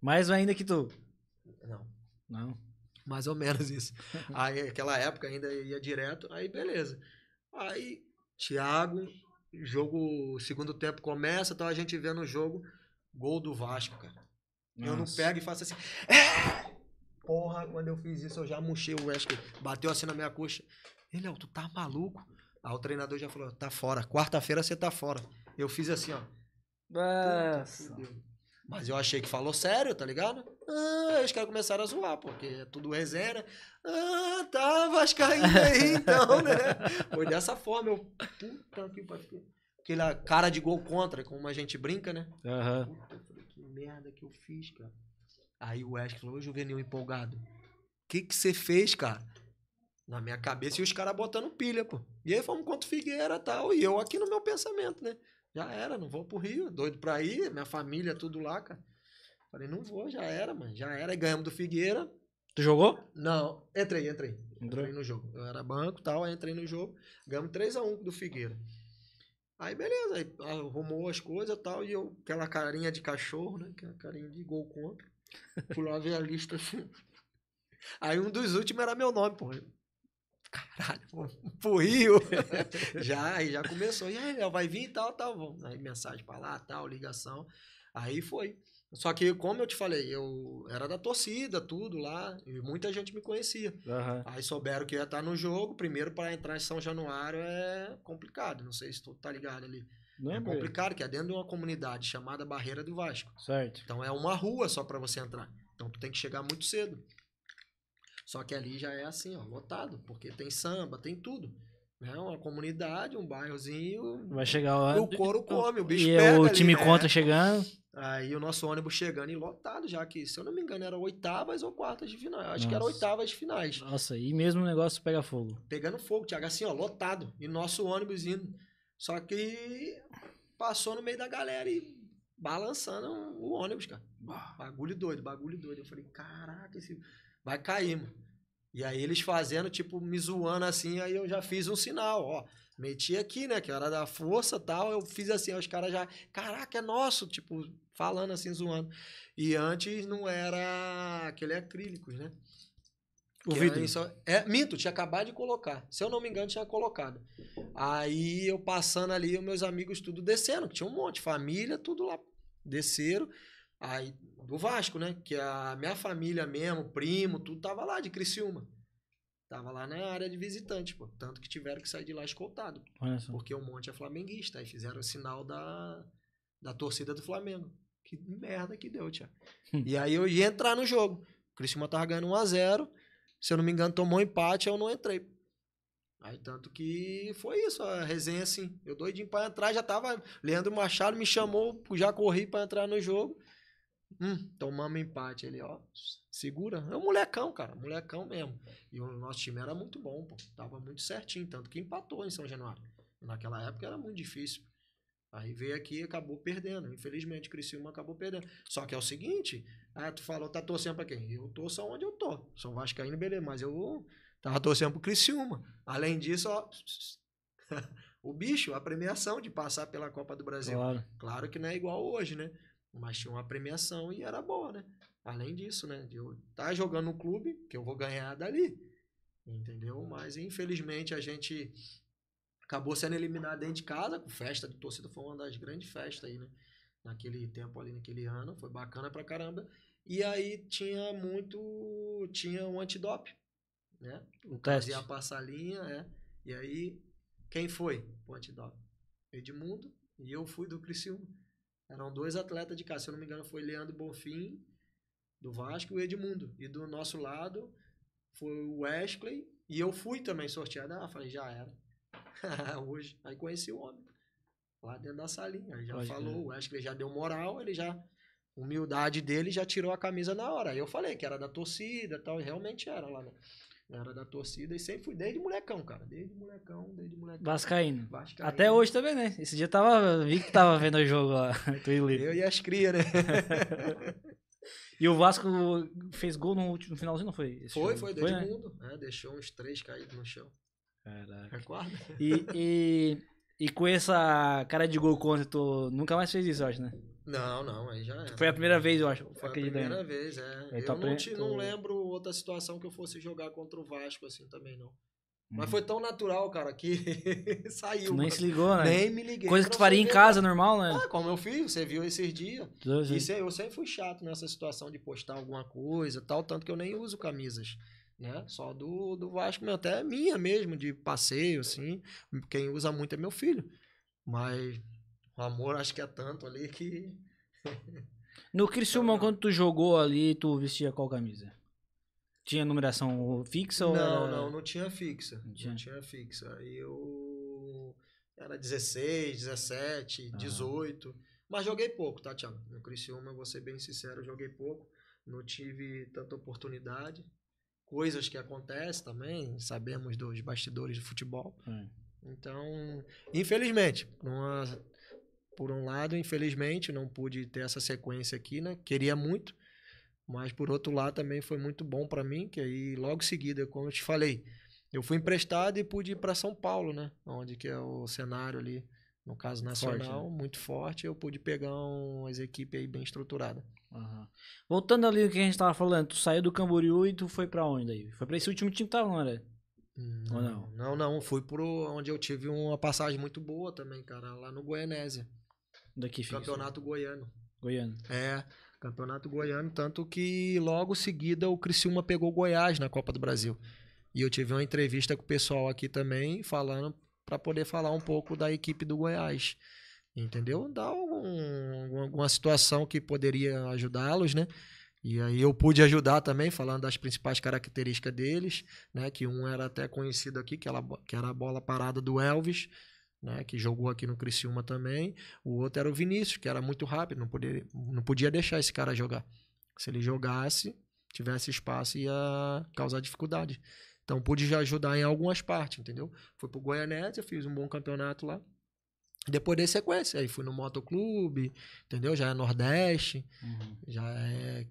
Mais ainda que tu. Não. Não. Mais ou menos isso. aí, aquela época ainda ia direto, aí beleza. Aí, Thiago, jogo, segundo tempo começa, então a gente vê no jogo, gol do Vasco, cara. Nossa. Eu não pego e faço assim. É! Porra, quando eu fiz isso, eu já murchei o Wesker. Bateu assim na minha coxa. Ele, tu tá maluco? Aí o treinador já falou, tá fora. Quarta-feira você tá fora. Eu fiz assim, ó. Nossa. Mas eu achei que falou sério, tá ligado? Ah, os caras começaram a zoar, porque é tudo resenha, né? Ah, tá, vascaína, aí então, né? Foi dessa forma, eu. Puta que pariu. Aquela cara de gol contra, como a gente brinca, né? Aham. Uhum. Puta, falei, que merda que eu fiz, cara. Aí o Wesley falou, ô Juvenil empolgado. O que que você fez, cara? Na minha cabeça, e os caras botando pilha, pô. E aí fomos contra o Figueira e tal, e eu aqui no meu pensamento, né? Já era, não vou pro Rio, doido pra ir, minha família, tudo lá, cara. Falei, não vou, já era, mano, já era. E ganhamos do Figueira. Tu jogou? Não, entrei, entrei. Entrou? Entrei no jogo. Eu era banco e tal, entrei no jogo. Ganhamos 3x1 do Figueira. Aí beleza, aí arrumou as coisas e tal, e eu, aquela carinha de cachorro, né? Aquela carinha de gol contra. Fui lá ver a lista assim. Aí um dos últimos era meu nome, porra caralho, vamos pro Rio. já, aí já começou. E aí, Léo, vai vir e tal, tal. Vamos. Aí mensagem pra lá, tal, ligação. Aí foi. Só que, como eu te falei, eu era da torcida, tudo lá, e muita gente me conhecia. Uhum. Aí souberam que ia estar no jogo. Primeiro, para entrar em São Januário é complicado. Não sei se tu tá ligado ali. Não é, é complicado, que é dentro de uma comunidade chamada Barreira do Vasco. Certo. Então é uma rua só para você entrar. Então tu tem que chegar muito cedo. Só que ali já é assim, ó, lotado, porque tem samba, tem tudo. Né? Uma comunidade, um bairrozinho. Vai chegar lá. O couro então, come, o bicho e pega. E o time ali, né? conta né? chegando. Aí o nosso ônibus chegando e lotado já, que se eu não me engano era oitavas ou quartas de final. Acho Nossa. que era oitavas de finais. Nossa, e mesmo o negócio pega fogo. Pegando fogo, Thiago, assim, ó, lotado. E nosso ônibus indo. Só que passou no meio da galera e balançando o ônibus, cara. Bagulho doido, bagulho doido. Eu falei, caraca, esse vai cair, mano. E aí eles fazendo, tipo, me zoando assim, aí eu já fiz um sinal, ó. Meti aqui, né? Que era da força tal. Eu fiz assim, os caras já. Caraca, é nosso! Tipo, falando assim, zoando. E antes não era aquele acrílicos, né? O que vidro. Só... É, minto, tinha acabado de colocar. Se eu não me engano, tinha colocado. Aí eu passando ali, meus amigos tudo descendo, que tinha um monte, família, tudo lá. Desceram. Aí, do Vasco, né? Que a minha família mesmo, primo, tudo tava lá de Criciúma. Tava lá na área de visitante, pô. Tanto que tiveram que sair de lá escoltado. Porque um monte é flamenguista. Aí fizeram o sinal da, da torcida do Flamengo. Que merda que deu, tia. Hum. e aí eu ia entrar no jogo. Criciúma tava ganhando 1x0. Se eu não me engano, tomou um empate, eu não entrei. Aí tanto que foi isso, a resenha assim. Eu doidinho pra entrar, já tava. Leandro Machado me chamou, já corri para entrar no jogo. Hum, tomamos empate. Ele, ó, segura. É um molecão, cara, molecão mesmo. E o nosso time era muito bom, pô. Tava muito certinho, tanto que empatou em São Januário. Naquela época era muito difícil. Aí veio aqui e acabou perdendo. Infelizmente, Criciúma acabou perdendo. Só que é o seguinte, aí é, tu falou, tá torcendo pra quem? Eu só onde eu tô. Sou vascaíno, beleza, mas eu tava torcendo pro Criciúma. Além disso, ó... o bicho, a premiação de passar pela Copa do Brasil. Claro. claro que não é igual hoje, né? Mas tinha uma premiação e era boa, né? Além disso, né? De eu estar tá jogando no clube, que eu vou ganhar dali. Entendeu? Mas infelizmente a gente acabou sendo eliminado dentro de casa, com festa de torcida, foi uma das grandes festas aí, né? Naquele tempo ali, naquele ano, foi bacana pra caramba. E aí tinha muito. Tinha um antidop, né? O teste. Fazia a passalinha, é. E aí, quem foi o antidope? Edmundo e eu fui do Criciúma. Eram dois atletas de cá, se eu não me engano, foi Leandro Bonfim, do Vasco, e o Edmundo. E do nosso lado foi o Wesley, e eu fui também sorteado. Ah, falei, já era. Hoje. Aí conheci o homem. Lá dentro da salinha. Aí já Pode falou, ver. o Wesley já deu moral, ele já. Humildade dele já tirou a camisa na hora. Aí eu falei que era da torcida e tal, e realmente era lá, né? Era da torcida e sempre fui desde molecão, cara. Desde molecão, desde molecão. Vascaíno. Vascaíno. Até hoje também, né? Esse dia tava. Vi que tava vendo o jogo lá. Eu e as crias, né? e o Vasco fez gol no, último, finalzinho, não foi? Esse foi, jogo? foi, desde foi, né? mundo. Né? É, deixou uns três caídos no chão. Caraca. É e, e, e com essa cara de gol contra, tu nunca mais fez isso, eu acho, né? Não, não, aí já era. Foi a primeira vez, eu acho. Foi a primeira vez, é. Aí eu tá não, te, não lembro outra situação que eu fosse jogar contra o Vasco assim também, não. Hum. Mas foi hum. tão natural, cara, que saiu. Tu nem mano. se ligou, né? Nem me liguei. Coisa que tu faria em casa, normal, né? Ah, como eu fiz, você viu esses dias. Isso aí, eu sempre fui chato nessa situação de postar alguma coisa tal, tanto que eu nem uso camisas né? Só do, do Vasco, meu, até minha mesmo, de passeio, assim. Quem usa muito é meu filho. Mas o amor acho que é tanto ali que. no Criciúma, quando tu jogou ali, tu vestia qual camisa? Tinha numeração fixa? Não, não, não tinha fixa. Não tinha, não tinha fixa. Aí eu. Era 16, 17, ah. 18. Mas joguei pouco, tá, Thiago? No Criciúma, vou ser bem sincero, joguei pouco. Não tive tanta oportunidade. Coisas que acontecem também, sabemos dos bastidores de futebol. É. Então, infelizmente, uma por um lado, infelizmente, não pude ter essa sequência aqui, né? Queria muito, mas por outro lado também foi muito bom para mim, que aí logo em seguida, como eu te falei, eu fui emprestado e pude ir para São Paulo, né? Onde que é o cenário ali, no caso nacional, forte, né? muito forte, eu pude pegar umas equipes aí bem estruturadas. Uhum. Voltando ali o que a gente tava falando, tu saiu do Camboriú e tu foi para onde aí? Foi para esse último time que tava, não era? Não, não? Não, não. Fui pro onde eu tive uma passagem muito boa também, cara, lá no Goianésia. Daqui fica Campeonato isso. Goiano. Goiano. É, Campeonato Goiano, tanto que logo seguida o Criciúma pegou Goiás na Copa do Brasil. E eu tive uma entrevista com o pessoal aqui também, falando para poder falar um pouco da equipe do Goiás. Entendeu? Dar algum, alguma situação que poderia ajudá-los, né? E aí eu pude ajudar também, falando das principais características deles, né? Que um era até conhecido aqui, que era, que era a bola parada do Elvis, né, que jogou aqui no Criciúma também. O outro era o Vinícius, que era muito rápido, não podia, não podia deixar esse cara jogar. Se ele jogasse, tivesse espaço, ia causar dificuldade. Então pude já ajudar em algumas partes, entendeu? Fui pro Goianésia, fiz um bom campeonato lá. Depois dei sequência, aí fui no motoclube, entendeu? Já é Nordeste, uhum. já é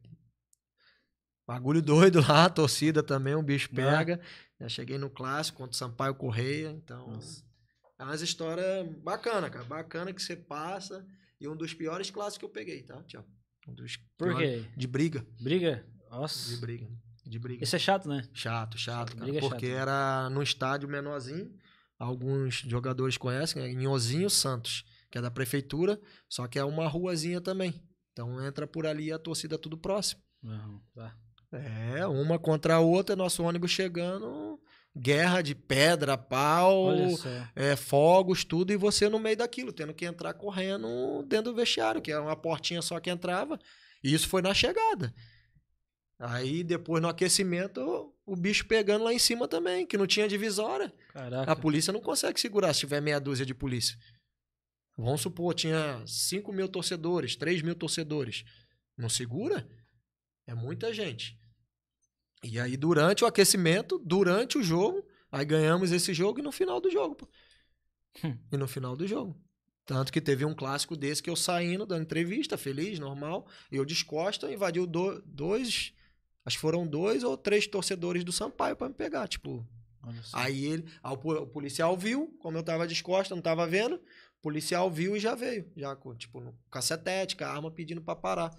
bagulho doido lá, torcida também, um bicho né? pega. É. Já cheguei no clássico contra o Sampaio Correia, então Nossa. Uhum. É umas histórias bacana, cara. Bacana que você passa. E um dos piores clássicos que eu peguei, tá, Tchau. Um dos Por quê? De briga. Briga? Nossa. De briga. De briga. Isso é chato, né? Chato, chato, cara. É porque chato. era num estádio menorzinho. Alguns jogadores conhecem, é né? em Ozinho Santos, que é da prefeitura, só que é uma ruazinha também. Então entra por ali a torcida é tudo próximo. Não, tá. É, uma contra a outra, nosso ônibus chegando, guerra de pedra, pau, é, fogos, tudo, e você no meio daquilo, tendo que entrar correndo dentro do vestiário, que era é uma portinha só que entrava. E isso foi na chegada. Aí depois no aquecimento, o bicho pegando lá em cima também, que não tinha divisória. Caraca. A polícia não consegue segurar se tiver meia dúzia de polícia. Vamos supor, tinha 5 mil torcedores, 3 mil torcedores. Não segura? É muita gente. E aí, durante o aquecimento, durante o jogo, aí ganhamos esse jogo e no final do jogo, pô. Hum. E no final do jogo. Tanto que teve um clássico desse que eu saindo da entrevista, feliz, normal, e eu descosta, invadiu do, dois, acho que foram dois ou três torcedores do Sampaio para me pegar, tipo. Aí ele, o policial viu, como eu tava descosta, não tava vendo, o policial viu e já veio, já com, tipo, no, com a arma pedindo para parar.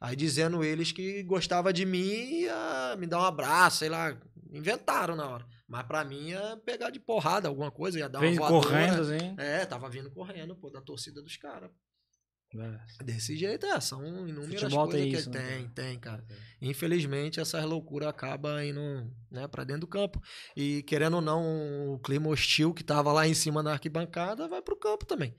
Aí dizendo eles que gostava de mim, ia me dar um abraço, sei lá. Inventaram na hora. Mas pra mim ia pegar de porrada alguma coisa, ia dar Vem uma voadora. correndo, assim. É, tava vindo correndo, pô, da torcida dos caras. É. Desse jeito, é, são inúmeras Futebol coisas tem que né? tem, tem, cara. É. Infelizmente, essas loucuras acabam indo né, pra dentro do campo. E querendo ou não, o clima hostil que tava lá em cima na arquibancada vai pro campo também.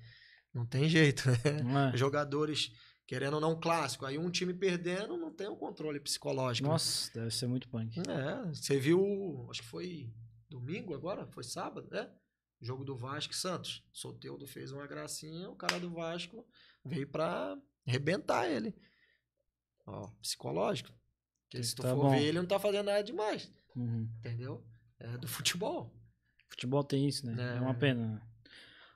Não tem jeito, né? É. Jogadores Querendo ou não, um clássico. Aí um time perdendo não tem o um controle psicológico. Né? Nossa, né? deve ser muito punk. É, você viu, acho que foi domingo agora, foi sábado, né? Jogo do Vasco e Santos. Soteudo fez uma gracinha, o cara do Vasco veio pra arrebentar ele. Ó, psicológico. Porque tá se tu tá for bom. ver, ele não tá fazendo nada demais. Uhum. Entendeu? É do futebol. Futebol tem isso, né? É, é uma pena. Né?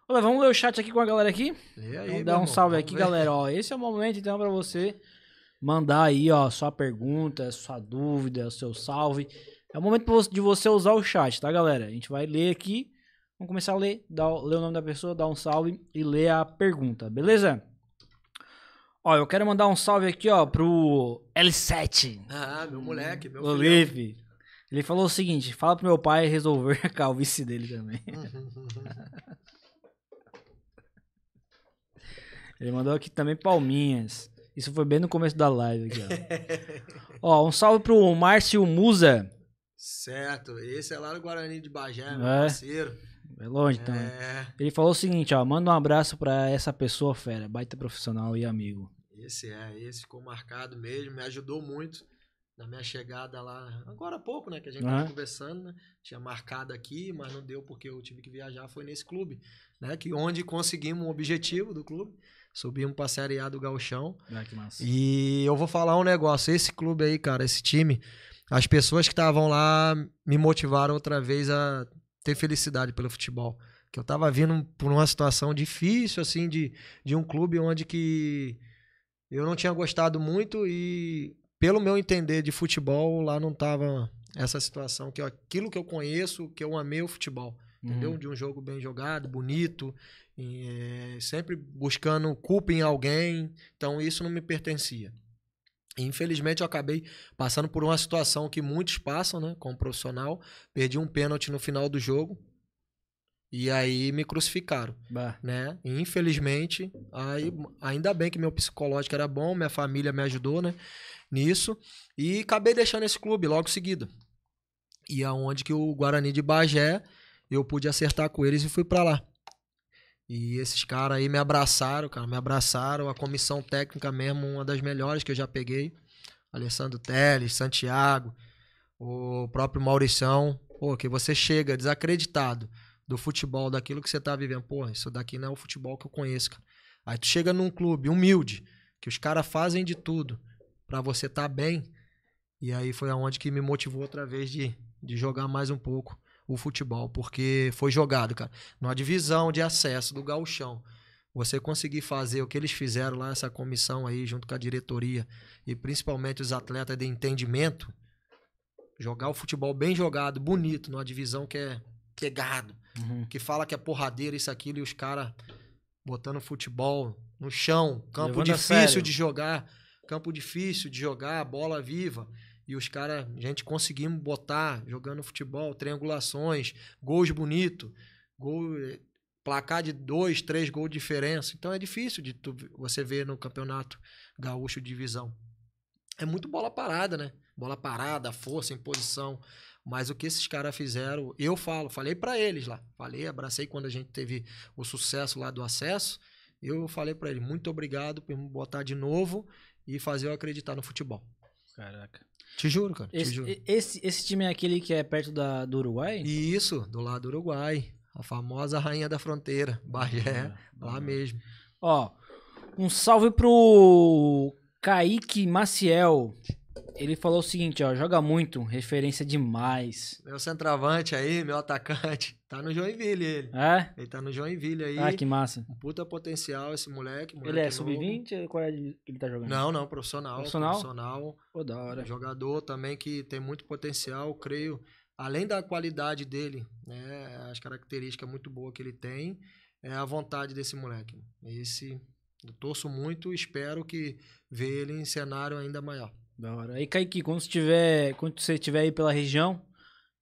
Olha, vamos ler o chat aqui com a galera aqui. E aí, vamos dar um salve aqui, galera. Ó, esse é o momento, então, para você mandar aí, ó, sua pergunta, sua dúvida, seu salve. É o momento de você usar o chat, tá, galera? A gente vai ler aqui. Vamos começar a ler, dar, ler o nome da pessoa, dar um salve e ler a pergunta, beleza? Ó, eu quero mandar um salve aqui, ó, pro L7. Ah, meu moleque, meu Olive. Ele falou o seguinte: fala pro meu pai resolver a calvície dele também. Ele mandou aqui também palminhas. Isso foi bem no começo da live. Aqui, ó. ó, um salve pro Márcio Musa. Certo, esse é lá no Guarani de Bagé, meu é. parceiro. É longe, então. É. Ele falou o seguinte, ó, manda um abraço para essa pessoa fera, baita profissional e amigo. Esse é, esse ficou marcado mesmo, me ajudou muito na minha chegada lá, agora há pouco, né, que a gente estava conversando, né? tinha marcado aqui, mas não deu porque eu tive que viajar, foi nesse clube, né, que onde conseguimos um objetivo do clube, Subimos pra Série A do Galchão. Ah, que massa. E eu vou falar um negócio. Esse clube aí, cara, esse time, as pessoas que estavam lá me motivaram outra vez a ter felicidade pelo futebol. Que eu tava vindo por uma situação difícil, assim, de, de um clube onde que eu não tinha gostado muito e, pelo meu entender de futebol, lá não tava essa situação. que é Aquilo que eu conheço, que eu amei o futebol. Uhum. Entendeu? De um jogo bem jogado, bonito, é, sempre buscando culpa em alguém. Então isso não me pertencia. Infelizmente eu acabei passando por uma situação que muitos passam, né? Como profissional, perdi um pênalti no final do jogo e aí me crucificaram, bah. né? infelizmente, aí ainda bem que meu psicológico era bom, minha família me ajudou, né? Nisso e acabei deixando esse clube logo seguido. E aonde que o Guarani de Bagé eu pude acertar com eles e fui para lá. E esses caras aí me abraçaram, cara, me abraçaram. A comissão técnica mesmo, uma das melhores que eu já peguei. Alessandro Teles, Santiago, o próprio Maurição. Pô, que você chega desacreditado do futebol, daquilo que você tá vivendo. Pô, isso daqui não é o futebol que eu conheço, cara. Aí tu chega num clube humilde, que os caras fazem de tudo para você tá bem. E aí foi aonde que me motivou outra vez de, de jogar mais um pouco o futebol, porque foi jogado, cara. Numa divisão de acesso do galchão você conseguir fazer o que eles fizeram lá, essa comissão aí, junto com a diretoria, e principalmente os atletas de entendimento, jogar o futebol bem jogado, bonito, numa divisão que é pegado, é uhum. que fala que é porradeira, isso, aquilo, e os caras botando futebol no chão, campo Levando difícil de jogar, campo difícil de jogar, bola viva. E os caras, a gente conseguimos botar, jogando futebol, triangulações, gols bonito, gol, placar de dois, três gols de diferença. Então é difícil de tu, você ver no campeonato gaúcho divisão. É muito bola parada, né? Bola parada, força, imposição. Mas o que esses caras fizeram, eu falo, falei para eles lá. Falei, abracei quando a gente teve o sucesso lá do acesso. Eu falei para ele, muito obrigado por me botar de novo e fazer eu acreditar no futebol. Caraca. Te juro, cara. Esse, juro. esse, esse time é aquele que é perto da, do Uruguai? Isso, do lado do Uruguai. A famosa rainha da fronteira, ah, é, Bahia, lá mesmo. Ó, um salve pro Kaique Maciel. Ele falou o seguinte, ó, joga muito, referência demais. Meu centroavante aí, meu atacante, tá no Joinville ele. É? Ele tá no Joinville aí. Ah, que massa. Puta potencial esse moleque. moleque ele é sub-20? Qual é que ele tá jogando? Não, não, profissional. Profissional? Profissional. Pô, da hora. Um jogador também que tem muito potencial, creio. Além da qualidade dele, né, as características muito boas que ele tem, é a vontade desse moleque. Esse eu torço muito, espero que vê ele em cenário ainda maior. Da hora. Aí, Kaique, quando você quando você estiver aí pela região,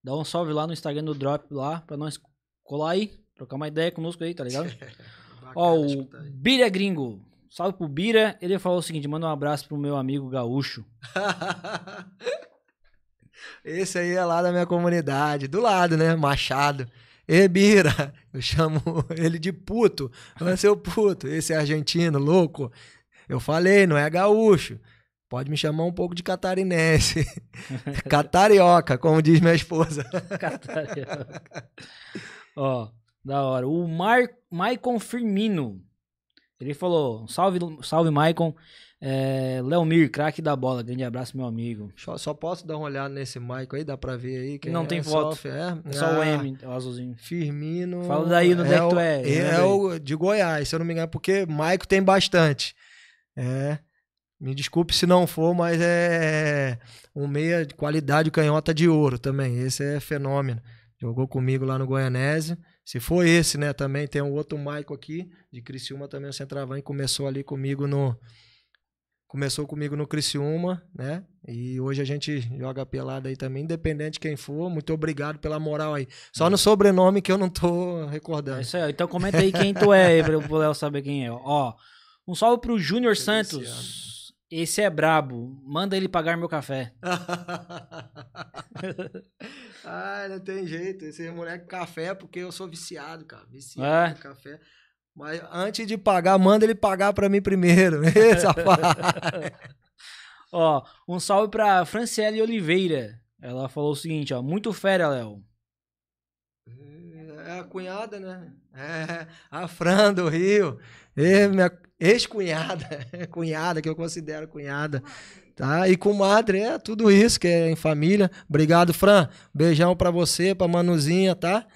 dá um salve lá no Instagram do Drop lá, pra nós colar aí, trocar uma ideia conosco aí, tá ligado? Bacana, Ó, o Bira Gringo. Salve pro Bira. Ele falou o seguinte: manda um abraço pro meu amigo gaúcho. Esse aí é lá da minha comunidade, do lado, né? Machado. E Bira, eu chamo ele de puto. Não é seu puto. Esse é argentino, louco. Eu falei, não é gaúcho. Pode me chamar um pouco de catarinense. Catarioca, como diz minha esposa. Catarioca. Ó, da hora. O Mar Maicon Firmino. Ele falou: salve, salve Maicon. É, Leomir, craque da bola. Grande abraço, meu amigo. Só, só, posso dar uma olhada nesse Maicon aí, dá pra ver aí. não é, tem é foto. Só, é? é? só ah, o M, o azulzinho. Firmino. Fala daí no é é, é é. É, o de Goiás, se eu não me engano, porque Maicon tem bastante. É. Me desculpe se não for, mas é um meia de qualidade canhota de ouro também. Esse é fenômeno. Jogou comigo lá no Goianese. Se for esse, né? Também tem um outro Maico aqui, de Criciúma também, o centroavante, começou ali comigo no. Começou comigo no Criciúma, né? E hoje a gente joga pelada aí também, independente de quem for. Muito obrigado pela moral aí. Só no sobrenome que eu não tô recordando. É isso aí. Então comenta aí quem tu é pra eu poder saber quem é. Ó, um salve pro Júnior Santos. Esse é brabo, manda ele pagar meu café. ah, não tem jeito. Esse moleque café, é porque eu sou viciado, cara. Viciado é. em café. Mas antes de pagar, manda ele pagar para mim primeiro. ó, um salve pra Franciele Oliveira. Ela falou o seguinte, ó. Muito fera, Léo. É, é a cunhada, né? É, a Fran do Rio. E é, minha ex-cunhada, cunhada, que eu considero cunhada. Tá? E comadre, é tudo isso que é em família. Obrigado, Fran. Beijão pra você, pra Manuzinha, tá?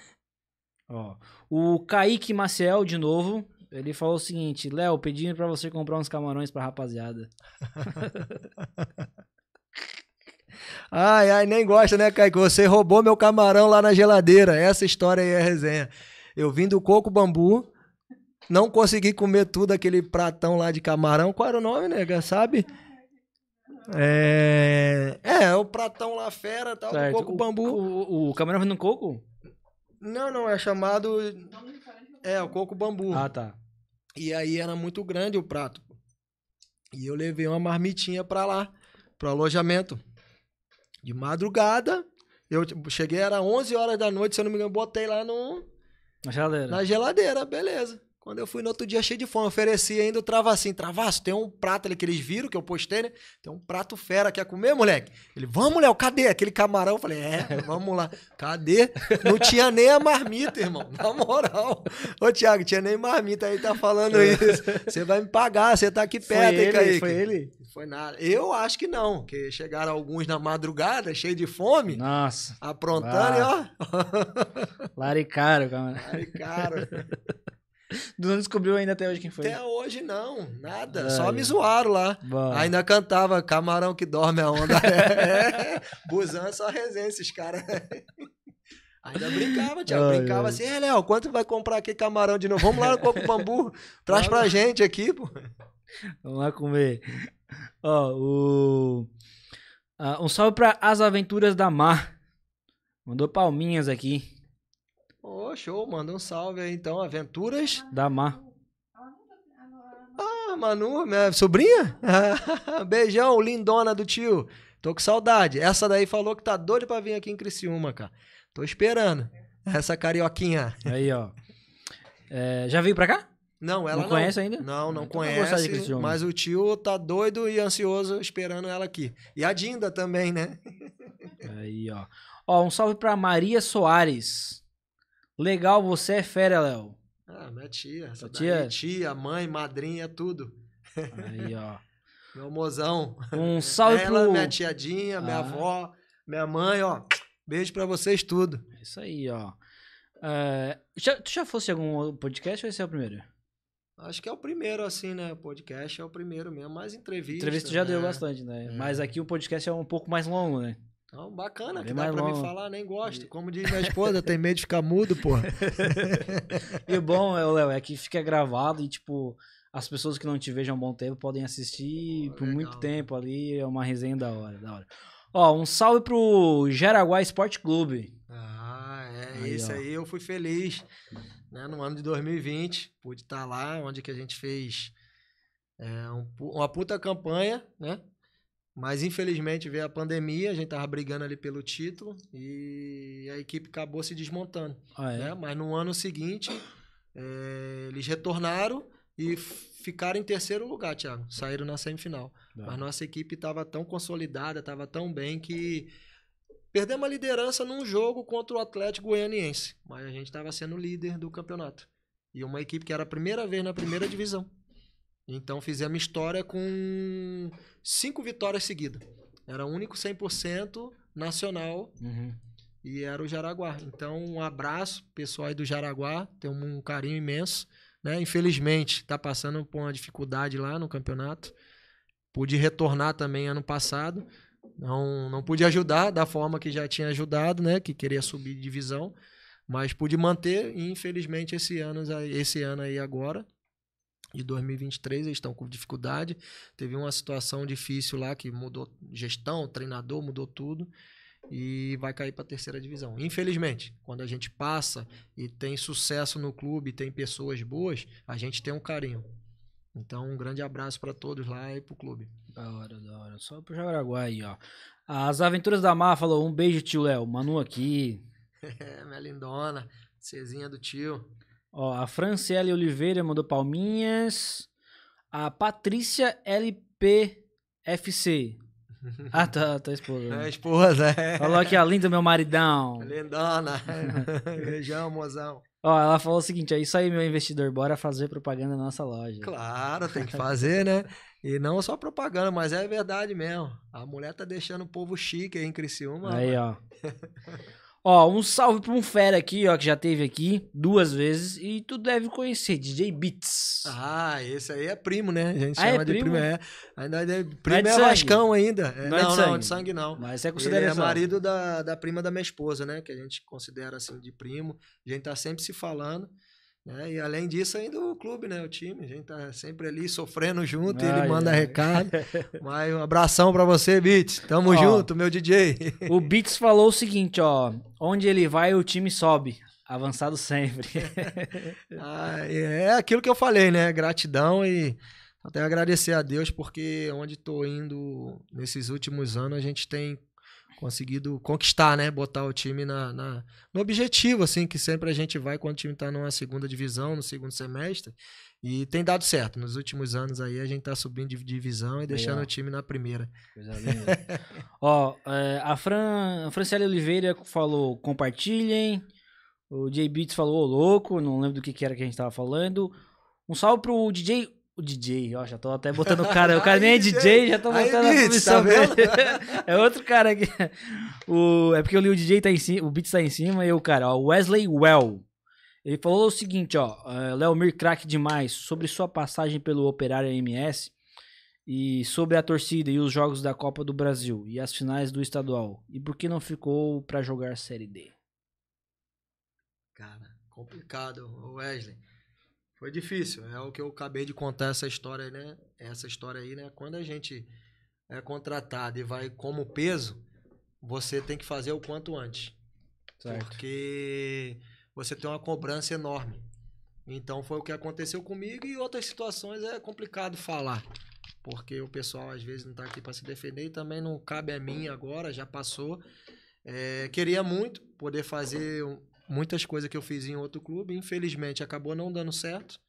Ó, o Kaique Maciel, de novo, ele falou o seguinte: Léo, pedindo pra você comprar uns camarões pra rapaziada. ai, ai, nem gosta, né, Kaique? Você roubou meu camarão lá na geladeira. Essa história aí é a resenha. Eu vim do Coco Bambu, não consegui comer tudo aquele pratão lá de camarão. Qual era o nome, nega? Sabe? É, é o pratão lá fera, tal, certo. do coco o, bambu. O, o, camarão no coco? Não, não, é chamado. É, o coco bambu. Ah, tá. E aí era muito grande o prato. E eu levei uma marmitinha pra lá, pro alojamento. De madrugada, eu tipo, cheguei, era 11 horas da noite, se eu não me engano, botei lá no. Na geladeira. Na geladeira, beleza. Quando eu fui no outro dia cheio de fome, ofereci ainda o travassinho. Travasso, tem um prato ali que eles viram, que eu postei, né? Tem um prato fera, quer comer, moleque? Ele, vamos, Léo, cadê? Aquele camarão. Eu falei, é, vamos lá. Cadê? Não tinha nem a marmita, irmão. Na moral. Ô, Thiago, tinha nem marmita aí, tá falando é. isso. Você vai me pagar, você tá aqui perto, foi hein, Kaique? Foi ele? Foi nada. Eu acho que não, que chegaram alguns na madrugada, cheio de fome. Nossa. Aprontando, e ah. ó. Laricaro, cara. Laricaro. Não descobriu ainda até hoje quem foi. Até hoje não, nada. Ai. Só me zoaram lá. Bom. Ainda cantava Camarão que dorme a onda. é, é. Busan é só resenha esses caras. Ainda brincava, Thiago. brincava assim, é, Léo, quanto vai comprar aqui camarão de novo? Vamos lá no Coco Bambu, traz pra gente aqui, pô. Vamos lá comer. Ó, o... Ah, um salve pra As Aventuras da Mar. Mandou palminhas aqui. Ô, oh, show, manda um salve aí então, Aventuras ah, da Mar. Ah, ah, Manu, minha sobrinha? Beijão, lindona do tio. Tô com saudade. Essa daí falou que tá doida pra vir aqui em Criciúma, cara. Tô esperando. Essa carioquinha. Aí, ó. É, já veio pra cá? Não, ela não. conhece ainda? Não, não então conhece. Não mas o tio tá doido e ansioso esperando ela aqui. E a Dinda também, né? Aí, ó. Ó, um salve pra Maria Soares. Legal, você é fera, Léo. Ah, minha tia. Essa tia? tia, mãe, madrinha, tudo. Aí, ó. Meu mozão. Um salve Ela, pro... minha tiadinha, minha ah. avó, minha mãe, ó. Beijo pra vocês tudo. É isso aí, ó. É, já, tu já fosse algum podcast ou esse é o primeiro? Acho que é o primeiro, assim, né? Podcast é o primeiro mesmo, mais entrevista. Entrevista já né? deu bastante, né? É. Mas aqui o podcast é um pouco mais longo, né? Então, bacana, Bem que dá pra longo. mim falar, nem gosto. Como diz minha esposa, tem medo de ficar mudo, pô. e o bom, é, Léo, é que fica gravado e, tipo, as pessoas que não te vejam há um bom tempo podem assistir oh, por legal. muito né? tempo ali. É uma resenha da hora, da hora. Ó, um salve pro Jaraguá Esporte Clube. Ah, é. Aí, esse ó. aí eu fui feliz. Né, no ano de 2020, pude estar tá lá, onde que a gente fez é, um, uma puta campanha, né? Mas infelizmente veio a pandemia, a gente tava brigando ali pelo título e a equipe acabou se desmontando. Ah, é? né? Mas no ano seguinte é, eles retornaram e ficaram em terceiro lugar, Thiago. Saíram na semifinal. Não. Tá. Mas nossa equipe estava tão consolidada, estava tão bem que perdemos a liderança num jogo contra o Atlético Goianiense. Mas a gente estava sendo líder do campeonato. E uma equipe que era a primeira vez na primeira divisão. Então fizemos história com cinco vitórias seguidas. Era o único 100% nacional uhum. e era o Jaraguá. Então um abraço pessoal aí do Jaraguá, tem um carinho imenso. Né? Infelizmente está passando por uma dificuldade lá no campeonato. Pude retornar também ano passado. Não, não pude ajudar da forma que já tinha ajudado, né? Que queria subir divisão mas pude manter e infelizmente esse ano esse ano aí agora de 2023, eles estão com dificuldade. Teve uma situação difícil lá que mudou gestão, treinador, mudou tudo e vai cair para a terceira divisão. Infelizmente, quando a gente passa e tem sucesso no clube, tem pessoas boas, a gente tem um carinho. Então, um grande abraço para todos lá e pro clube. Da hora, da hora. Só pro Jaguaraguá aí, ó. As Aventuras da Mar falou: um beijo, tio Léo. Manu aqui. É, minha lindona. Cezinha do tio. Ó, a Franciele Oliveira mandou palminhas. A Patrícia LPFC. Ah, tá, tá esposa. Né? É, esposa, é. Falou aqui, ó, linda meu maridão. É lindona. Beijão, mozão. Ó, ela falou o seguinte, é isso aí, meu investidor, bora fazer propaganda na nossa loja. Claro, tem que fazer, né? E não só propaganda, mas é verdade mesmo. A mulher tá deixando o povo chique aí em Criciúma. Aí, mano. ó. Ó, um salve pra um fera aqui, ó, que já teve aqui duas vezes e tu deve conhecer, DJ Beats. Ah, esse aí é primo, né? A gente ah, chama é de primo, é. é, é ainda é, primo é, é Vascão ainda. não, é de não, sangue. não, de sangue não. Mas é considerado Ele é marido da, da prima da minha esposa, né? Que a gente considera assim de primo. A gente tá sempre se falando. Né? E além disso, ainda o clube, né? O time. A gente tá sempre ali sofrendo junto ai, e ele manda ai. recado. Mas um abração para você, Beats. Tamo ó, junto, meu DJ. O Beats falou o seguinte, ó. Onde ele vai, o time sobe. Avançado sempre. ah, é aquilo que eu falei, né? Gratidão e até agradecer a Deus, porque onde estou indo nesses últimos anos, a gente tem conseguido conquistar, né? Botar o time na, na, no objetivo, assim, que sempre a gente vai quando o time está numa segunda divisão, no segundo semestre. E tem dado certo. Nos últimos anos aí a gente está subindo de divisão e deixando o time na primeira. Coisa linda. Ó, é, a, Fran, a Franciele Oliveira falou: compartilhem. O J Beats falou: louco, não lembro do que, que era que a gente estava falando. Um salve pro DJ o DJ, ó, já tô até botando o cara. O cara nem é DJ, é. já tô botando aí, a comissão tá dele. é outro cara aqui. O, é porque eu li o DJ tá em cima, o beat tá em cima e o cara, ó, Wesley Well. Ele falou o seguinte, ó, eh, Léo Mir craque demais sobre sua passagem pelo Operário MS e sobre a torcida e os jogos da Copa do Brasil e as finais do estadual. E por que não ficou para jogar Série D? Cara, complicado, Wesley. Foi difícil, é o que eu acabei de contar essa história, né? Essa história aí, né? Quando a gente é contratado e vai como peso, você tem que fazer o quanto antes. Certo. Porque você tem uma cobrança enorme. Então foi o que aconteceu comigo e outras situações é complicado falar. Porque o pessoal às vezes não está aqui para se defender e também não cabe a mim agora, já passou. É, queria muito poder fazer muitas coisas que eu fiz em outro clube, infelizmente acabou não dando certo.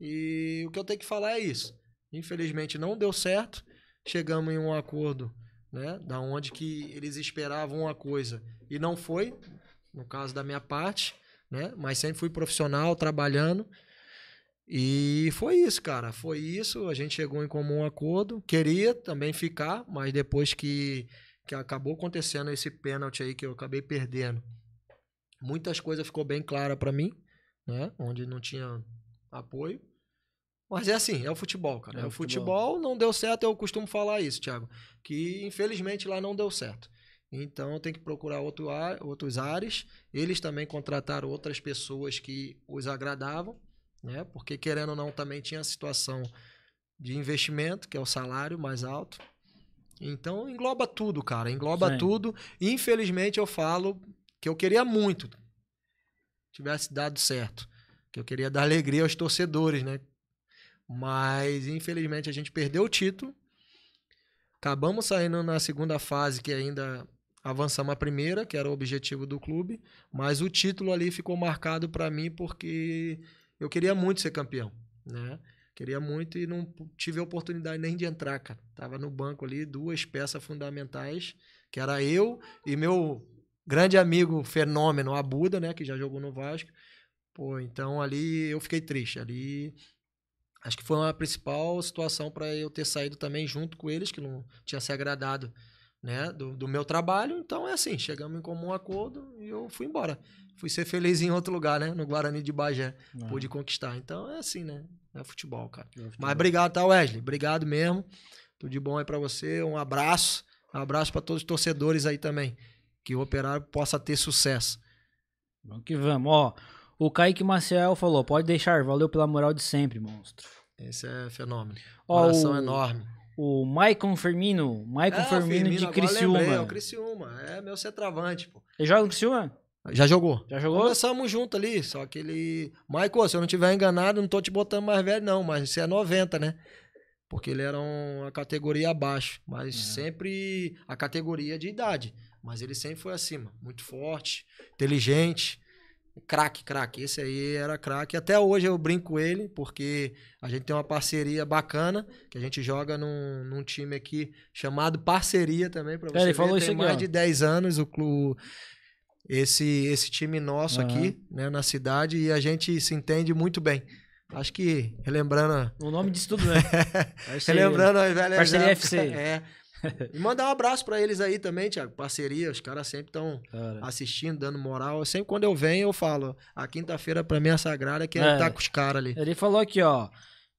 E o que eu tenho que falar é isso. Infelizmente não deu certo. Chegamos em um acordo, né, da onde que eles esperavam uma coisa e não foi, no caso da minha parte, né? Mas sempre fui profissional, trabalhando. E foi isso, cara. Foi isso. A gente chegou em comum acordo. Queria também ficar, mas depois que, que acabou acontecendo esse pênalti aí que eu acabei perdendo, Muitas coisas ficou bem clara para mim, né? Onde não tinha apoio. Mas é assim, é o futebol, cara. É, é o futebol. futebol não deu certo, eu costumo falar isso, Thiago. Que infelizmente lá não deu certo. Então tem que procurar outro ar, outros ares. Eles também contrataram outras pessoas que os agradavam, né? Porque querendo ou não também tinha a situação de investimento, que é o salário mais alto. Então engloba tudo, cara, engloba Sim. tudo. Infelizmente eu falo que eu queria muito tivesse dado certo, que eu queria dar alegria aos torcedores, né? Mas infelizmente a gente perdeu o título. Acabamos saindo na segunda fase, que ainda avançamos a primeira, que era o objetivo do clube, mas o título ali ficou marcado para mim porque eu queria muito ser campeão, né? Queria muito e não tive a oportunidade nem de entrar, cara. Tava no banco ali duas peças fundamentais, que era eu e meu grande amigo fenômeno, a Buda, né, que já jogou no Vasco. Pô, então ali eu fiquei triste. Ali acho que foi uma principal situação para eu ter saído também junto com eles, que não tinha se agradado, né, do, do, meu trabalho. Então é assim, chegamos em comum acordo e eu fui embora. Fui ser feliz em outro lugar, né, no Guarani de Bagé, é. pude conquistar. Então é assim, né? É futebol, cara. É futebol. Mas obrigado, tá, Wesley? Obrigado mesmo. Tudo de bom aí para você. Um abraço. Um abraço para todos os torcedores aí também que o operário possa ter sucesso. Vamos que vamos, ó. O Kaique Maciel falou: pode deixar, valeu pela moral de sempre, monstro. Esse é fenômeno. Ó, Coração o, enorme. O Maicon Firmino, Maicon ah, Firmino, Firmino, de Criciúma. Lembrei, é o Criciúma, é meu centroavante, pô. Ele joga no Criciúma? Já jogou. Já jogou? Começamos junto ali, só que ele. Maicon, se eu não tiver enganado, não tô te botando mais velho, não, mas você é 90, né? Porque ele era uma categoria abaixo, mas é. sempre a categoria de idade. Mas ele sempre foi acima, muito forte, inteligente, craque, craque. Esse aí era craque. Até hoje eu brinco com ele, porque a gente tem uma parceria bacana, que a gente joga num, num time aqui chamado Parceria também, para é, você é, ele ver. falou tem isso mais de 10 anos o clube esse, esse time nosso uhum. aqui, né, na cidade, e a gente se entende muito bem. Acho que, relembrando. O nome disso tudo, né? relembrando a velha. Parceria FC. É, e mandar um abraço para eles aí também, Thiago. Parceria, os caras sempre estão assistindo, dando moral. Sempre quando eu venho, eu falo. A quinta-feira para mim é sagrada, que é, tá com os caras ali. Ele falou aqui, ó.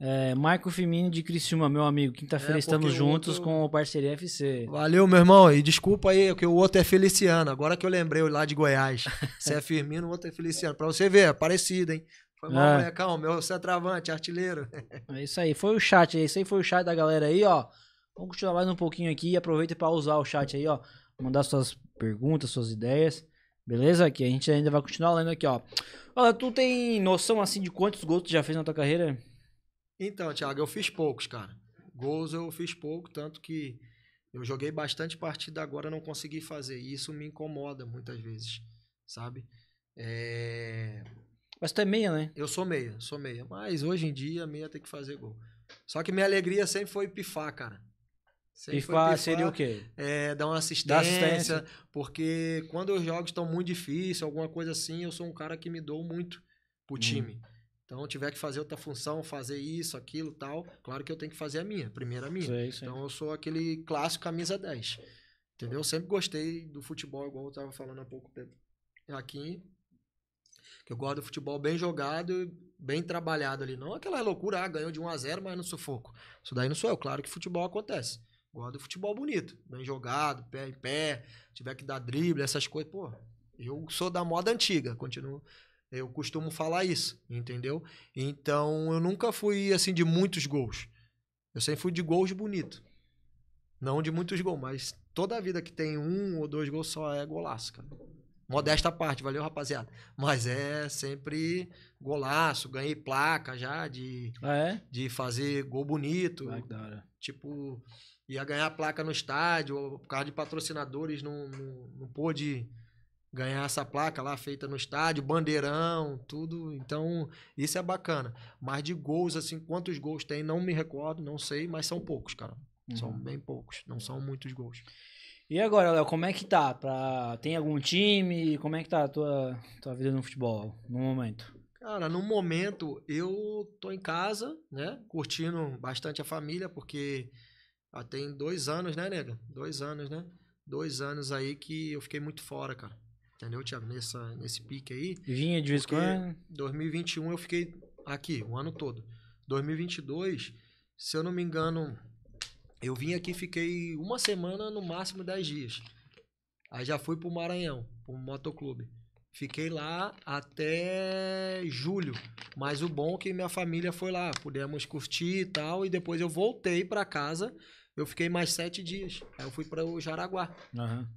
É, Marco Firmino de Criciúma, meu amigo. Quinta-feira é, estamos juntos outro... com o Parceria FC. Valeu, meu irmão. E desculpa aí, que o outro é Feliciano. Agora que eu lembrei lá de Goiás. Você é Firmino, o outro é Feliciano. Pra você ver, é parecido, hein? Foi mal, é. calma, Meu centroavante, é artilheiro. é isso aí. Foi o chat aí. Isso aí foi o chat da galera aí, ó. Vamos continuar mais um pouquinho aqui e aproveita para usar o chat aí, ó. Mandar suas perguntas, suas ideias. Beleza? Que a gente ainda vai continuar lendo aqui, ó. Olha, tu tem noção assim de quantos gols tu já fez na tua carreira? Então, Thiago, eu fiz poucos, cara. Gols eu fiz pouco, tanto que eu joguei bastante partida agora não consegui fazer. E isso me incomoda muitas vezes, sabe? É... Mas tu é meia, né? Eu sou meia, sou meia. Mas hoje em dia, meia tem que fazer gol. Só que minha alegria sempre foi pifar, cara. Sempre pifar, seria o quê? É, dar uma assistência, assistência, porque quando os jogos estão muito difíceis, alguma coisa assim, eu sou um cara que me dou muito pro uhum. time. Hum. Então, tiver que fazer outra função, fazer isso, aquilo, tal, claro que eu tenho que fazer a minha, primeiro a minha. Sei, Então, eu sou aquele clássico camisa 10. Entendeu? Eu sempre gostei do futebol, igual eu estava falando há pouco tempo aqui. Que eu gosto do futebol bem jogado, bem trabalhado ali. Não aquela loucura, ah, ganhou de 1 a 0 mas no sufoco. Isso daí não sou eu. Claro que futebol acontece. Gosto do futebol bonito, bem jogado, pé em pé, tiver que dar drible, essas coisas. Pô, eu sou da moda antiga, continuo. Eu costumo falar isso, entendeu? Então eu nunca fui assim de muitos gols. Eu sempre fui de gols bonito. Não de muitos gols, mas toda a vida que tem um ou dois gols só é golaço, cara. Modesta parte, valeu, rapaziada. Mas é sempre golaço, ganhei placa já de, ah, é? de fazer gol bonito. Ah, que da hora. Tipo, ia ganhar a placa no estádio, por causa de patrocinadores não, não, não pôde ganhar essa placa lá feita no estádio, bandeirão, tudo. Então, isso é bacana. Mas de gols, assim, quantos gols tem, não me recordo, não sei, mas são poucos, cara. Uhum. São bem poucos, não são muitos gols. E agora, Léo, como é que tá? Pra... Tem algum time? Como é que tá a tua, tua vida no futebol no momento? Cara, no momento eu tô em casa, né? Curtindo bastante a família, porque ah, tem dois anos, né, nega? Dois anos, né? Dois anos aí que eu fiquei muito fora, cara. Entendeu, Thiago? Nessa, nesse pique aí. Vinha de vez em quando? 2021 eu fiquei aqui, o ano todo. 2022, se eu não me engano, eu vim aqui fiquei uma semana, no máximo dez dias. Aí já fui pro Maranhão, pro motoclube. Fiquei lá até julho. Mas o bom é que minha família foi lá, pudemos curtir e tal. E depois eu voltei para casa eu fiquei mais sete dias. Aí eu fui para o Jaraguá. Uhum.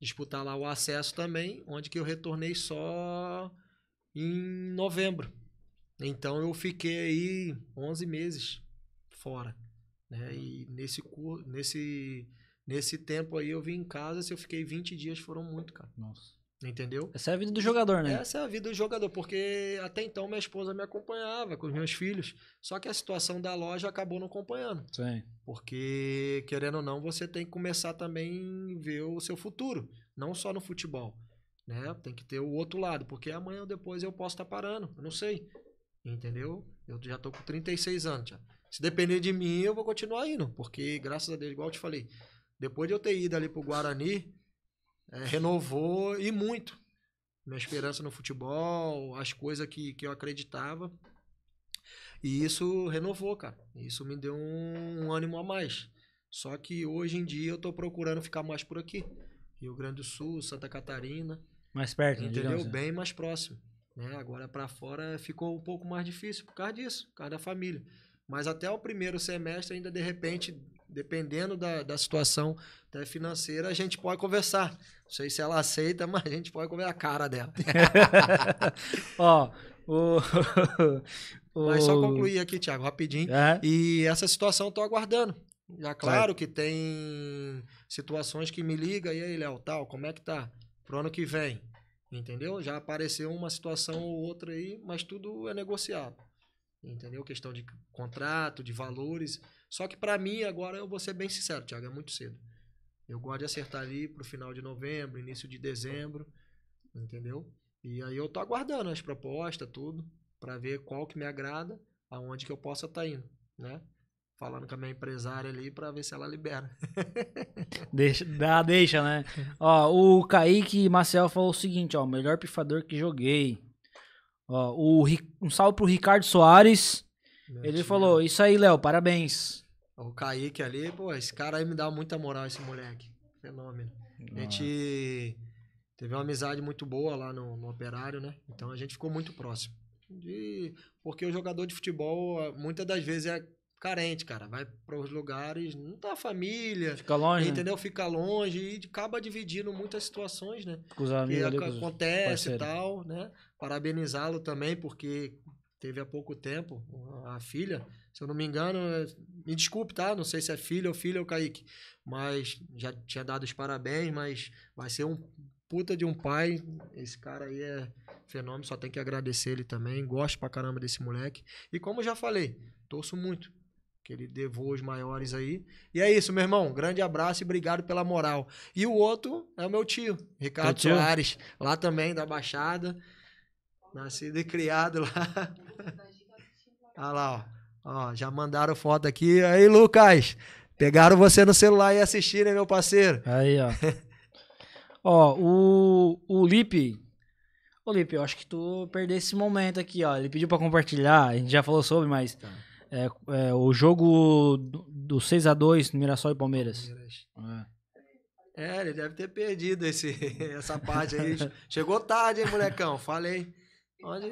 Disputar lá o acesso também, onde que eu retornei só em novembro. Então eu fiquei aí 11 meses fora. Né? E nesse, nesse, nesse tempo aí eu vim em casa, se eu fiquei 20 dias, foram muito, cara. Nossa. Entendeu? Essa é a vida do jogador, né? Essa é a vida do jogador, porque até então minha esposa me acompanhava com os meus filhos. Só que a situação da loja acabou não acompanhando. Sim. Porque, querendo ou não, você tem que começar também a ver o seu futuro, não só no futebol. Né? Tem que ter o outro lado, porque amanhã ou depois eu posso estar parando, eu não sei. Entendeu? Eu já tô com 36 anos. Já. Se depender de mim, eu vou continuar indo, porque graças a Deus, igual eu te falei, depois de eu ter ido ali pro Guarani, é, renovou e muito minha esperança no futebol, as coisas que, que eu acreditava. E isso renovou, cara. Isso me deu um, um ânimo a mais. Só que hoje em dia eu tô procurando ficar mais por aqui. Rio Grande do Sul, Santa Catarina. Mais perto, entendeu? Assim. Bem mais próximo. Né? Agora para fora ficou um pouco mais difícil por causa disso, por causa da família. Mas até o primeiro semestre ainda de repente dependendo da, da situação até financeira, a gente pode conversar. Não sei se ela aceita, mas a gente pode conversar a cara dela. Ó, o... Mas só concluir aqui, Thiago, rapidinho. É. E essa situação eu tô aguardando. Já claro que tem situações que me liga e aí, Léo, tal, como é que tá? Pro ano que vem. Entendeu? Já apareceu uma situação ou outra aí, mas tudo é negociado. Entendeu? Questão de contrato, de valores. Só que para mim, agora, eu vou ser bem sincero, Thiago, é muito cedo. Eu gosto de acertar ali pro final de novembro, início de dezembro, entendeu? E aí eu tô aguardando as propostas, tudo, para ver qual que me agrada, aonde que eu possa estar tá indo, né? Falando com a minha empresária ali para ver se ela libera. deixa, dá, deixa, né? ó, o Kaique Marcel falou o seguinte, ó, melhor pifador que joguei. Ó, o, um salve pro Ricardo Soares ele falou: é Isso aí, Léo, parabéns. O Kaique ali, pô, esse cara aí me dá muita moral, esse moleque. Fenômeno. Nossa. A gente teve uma amizade muito boa lá no, no Operário, né? Então a gente ficou muito próximo. De, porque o jogador de futebol, muitas das vezes, é carente, cara. Vai para os lugares, não tá família. Fica longe. Né? Entendeu? Né? Fica longe e acaba dividindo muitas situações, né? Com os amigos. Que ali, acontece e tal, né? Parabenizá-lo também, porque teve há pouco tempo, a filha, se eu não me engano, é, me desculpe, tá? Não sei se é filha ou filha ou Kaique, mas já tinha dado os parabéns, mas vai ser um puta de um pai. Esse cara aí é fenômeno, só tem que agradecer ele também. Gosto pra caramba desse moleque. E como já falei, torço muito que ele devou os maiores aí. E é isso, meu irmão. Grande abraço e obrigado pela moral. E o outro é o meu tio, Ricardo tio? Soares, lá também da Baixada. Nascido e criado lá. Olha lá, ó. ó. Já mandaram foto aqui. Aí, Lucas. Pegaram você no celular e assistiram, né, meu parceiro? Aí, ó. ó, o, o Lipe. Ô, Lipe, eu acho que tu perdeu esse momento aqui, ó. Ele pediu pra compartilhar, a gente já falou sobre, mas. Tá. É, é, o jogo do, do 6x2 no Mirassol e Palmeiras. É. é. ele deve ter perdido esse, essa parte aí. Chegou tarde, hein, molecão? Falei. Onde...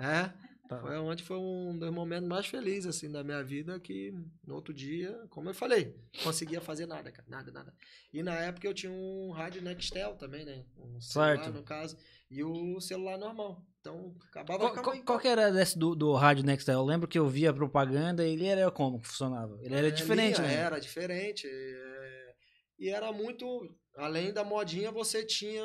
É. Tá. Foi onde foi um dos momentos mais felizes, assim, da minha vida, que no outro dia, como eu falei, conseguia fazer nada, cara. Nada, nada. E na época eu tinha um rádio Nextel também, né? Um celular, certo. no caso. E o celular normal. Então, acabava... Qual, qual, qual que era desse do, do rádio Nextel? Eu lembro que eu via a propaganda e ele era como que funcionava? Ele era é, diferente, né? Era diferente. É... E era muito Além da modinha, você tinha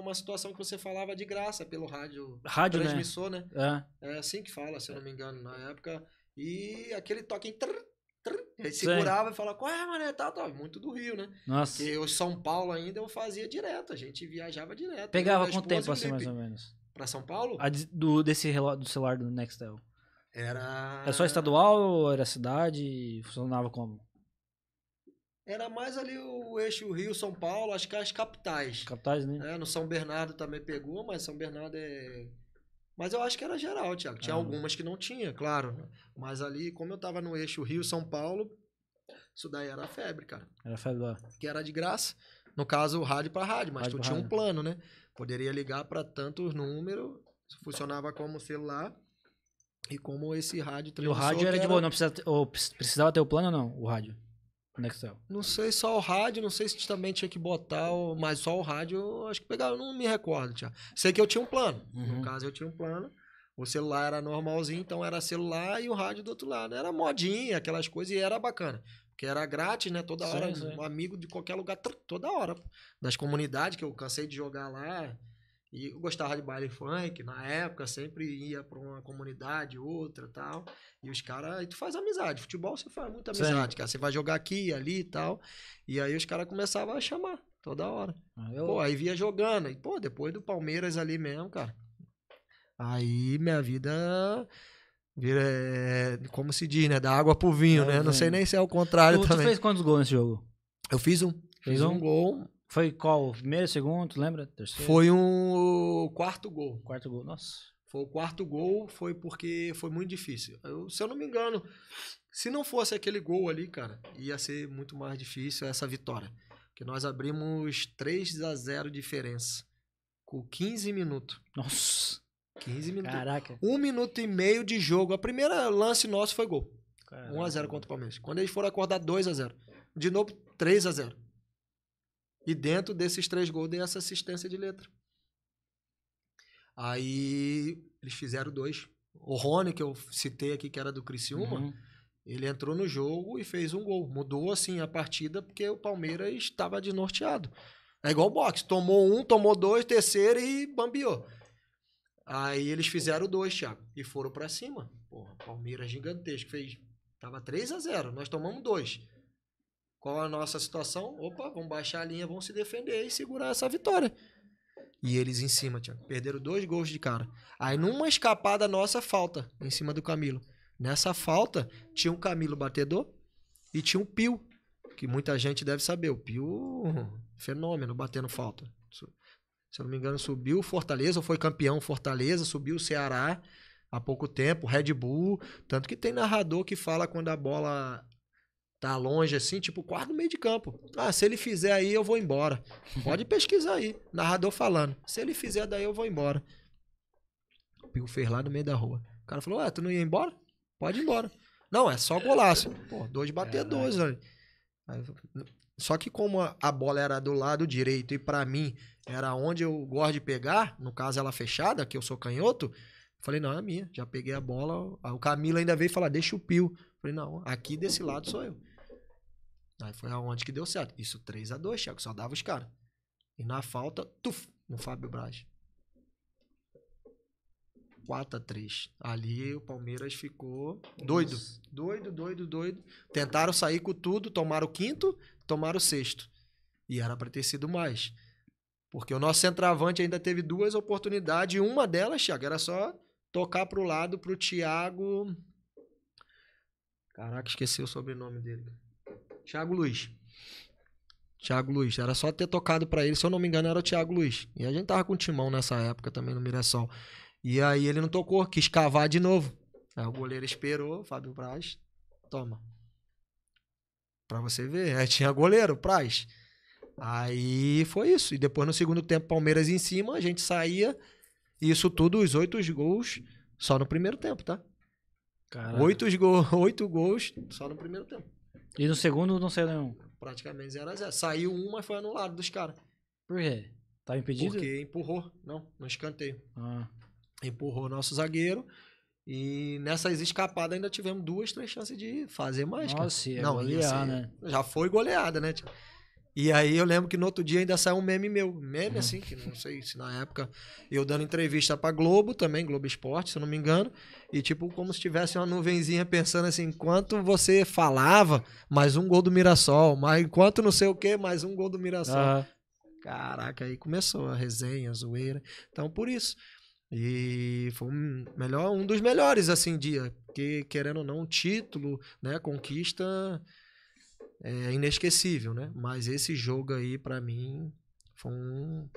uma situação que você falava de graça pelo rádio, rádio né? transmissor, né? né? É. é assim que fala, se eu não me engano, na época. E aquele toque em trrr, trrr, ele segurava e falava, qual é, mané, tal, tal. Muito do Rio, né? Nossa. Porque o São Paulo ainda eu fazia direto, a gente viajava direto. Pegava quanto tempo assim, mais ou menos? Pra São Paulo? A do, desse relógio, do celular do Nextel. Era... Era só estadual ou era cidade? Funcionava como? Era mais ali o eixo Rio-São Paulo, acho que as capitais. Capitais, né? É, no São Bernardo também pegou, mas São Bernardo é. Mas eu acho que era geral, Tiago. Tinha ah, algumas que não tinha, claro. Mas ali, como eu tava no eixo Rio-São Paulo, isso daí era febre, cara. Era febre lá. Que era de graça. No caso, rádio para rádio, mas rádio tu tinha rádio. um plano, né? Poderia ligar para tantos números, funcionava como celular e como esse rádio. E o rádio era, era de boa, não precisava ter o plano ou não, o rádio? no é Excel? Não sei, só o rádio, não sei se também tinha que botar, o, mas só o rádio, acho que pegava, não me recordo, já. Sei que eu tinha um plano, uhum. no caso eu tinha um plano, o celular era normalzinho, então era celular e o rádio do outro lado, era modinha, aquelas coisas, e era bacana. Porque era grátis, né? Toda sim, hora, sim. um amigo de qualquer lugar, toda hora. Das comunidades que eu cansei de jogar lá, e eu gostava de baile funk, na época, sempre ia pra uma comunidade, outra tal. E os caras, tu faz amizade, futebol você faz muita amizade, Sim. cara. Você vai jogar aqui, ali e tal. E aí os caras começavam a chamar toda hora. Ah, eu... Pô, aí via jogando. E, pô, depois do Palmeiras ali mesmo, cara. Aí minha vida vira, é, como se diz, né? Da água pro vinho, é, né? Não sei nem se é o contrário tu, também. Tu fez quantos gols nesse jogo? Eu fiz um. fiz um, um gol, foi qual? primeiro, segundo, lembra? Terceiro? Foi um o quarto gol. Quarto gol, nossa. Foi o quarto gol, foi porque foi muito difícil. Eu, se eu não me engano, se não fosse aquele gol ali, cara, ia ser muito mais difícil essa vitória. Porque nós abrimos 3 a 0 diferença. Com 15 minutos. Nossa! 15 minutos. Caraca. Um minuto e meio de jogo. A primeira lance nosso foi gol. 1 x 0 contra o Palmeiras. Quando eles foram acordar 2 x 0 De novo, 3 x 0 e dentro desses três gols dei essa assistência de letra. Aí eles fizeram dois. O Rony, que eu citei aqui, que era do Criciúma, uhum. ele entrou no jogo e fez um gol. Mudou, assim, a partida, porque o Palmeiras estava desnorteado. É igual boxe. Tomou um, tomou dois, terceiro e bambiou. Aí eles fizeram dois, Thiago. E foram para cima. Porra, Palmeiras gigantesco. Fez, tava 3 a 0 Nós tomamos dois. Qual a nossa situação? Opa, vamos baixar a linha, vamos se defender e segurar essa vitória. E eles em cima, Thiago. Perderam dois gols de cara. Aí numa escapada nossa, falta em cima do Camilo. Nessa falta, tinha um Camilo batedor e tinha um Pio, que muita gente deve saber. O Pio, fenômeno, batendo falta. Se eu não me engano, subiu o Fortaleza, ou foi campeão Fortaleza, subiu o Ceará há pouco tempo, Red Bull. Tanto que tem narrador que fala quando a bola tá longe assim, tipo, quarto meio de campo. Ah, se ele fizer aí, eu vou embora. Pode pesquisar aí, narrador falando. Se ele fizer daí, eu vou embora. O pio fez lá no meio da rua. O cara falou, ué, tu não ia embora? Pode ir embora. Não, é só golaço. Pô, dois bater velho. Só que como a bola era do lado direito e para mim era onde eu gosto de pegar, no caso ela fechada, que eu sou canhoto, falei, não, é minha. Já peguei a bola. O Camilo ainda veio falar, deixa o pio. Falei, não, aqui desse lado sou eu. Aí foi aonde que deu certo. Isso 3 a 2 Thiago, só dava os caras. E na falta, tuf, no Fábio Braz. 4 a 3 Ali o Palmeiras ficou doido. Nossa. Doido, doido, doido. Tentaram sair com tudo, tomaram o quinto, tomaram o sexto. E era para ter sido mais. Porque o nosso centroavante ainda teve duas oportunidades. E uma delas, Thiago, era só tocar pro lado pro Thiago. Caraca, esqueci o sobrenome dele. Thiago Luiz. Thiago Luiz. Era só ter tocado para ele, se eu não me engano, era o Thiago Luiz. E a gente tava com o Timão nessa época também no Mirassol. E aí ele não tocou, quis cavar de novo. Aí o goleiro esperou, Fábio Braz, toma. Pra você ver, aí é, tinha goleiro, Braz. Aí foi isso. E depois no segundo tempo, Palmeiras em cima, a gente saía. Isso tudo, os oito gols, só no primeiro tempo, tá? Oito, go oito gols só no primeiro tempo. E no segundo não saiu nenhum? Praticamente 0x0. Saiu um, mas foi anulado dos caras. Por quê? Tava tá impedido? Porque empurrou. Não, não escanteio. Ah. Empurrou nosso zagueiro. E nessas escapadas ainda tivemos duas, três chances de fazer mais. Nossa, cara. É não, golear, assim, né? Já foi goleada, né? Tipo, e aí eu lembro que no outro dia ainda saiu um meme meu. Meme assim, que não sei se na época. Eu dando entrevista pra Globo também, Globo Esporte, se eu não me engano. E tipo, como se tivesse uma nuvenzinha pensando assim, enquanto você falava, mais um gol do Mirassol. Mas enquanto não sei o que, mais um gol do Mirassol. Caraca, aí começou a resenha, a zoeira. Então, por isso. E foi um, melhor, um dos melhores, assim, dia. Porque, querendo ou não, título, né, conquista é inesquecível, né? Mas esse jogo aí, para mim, foi um.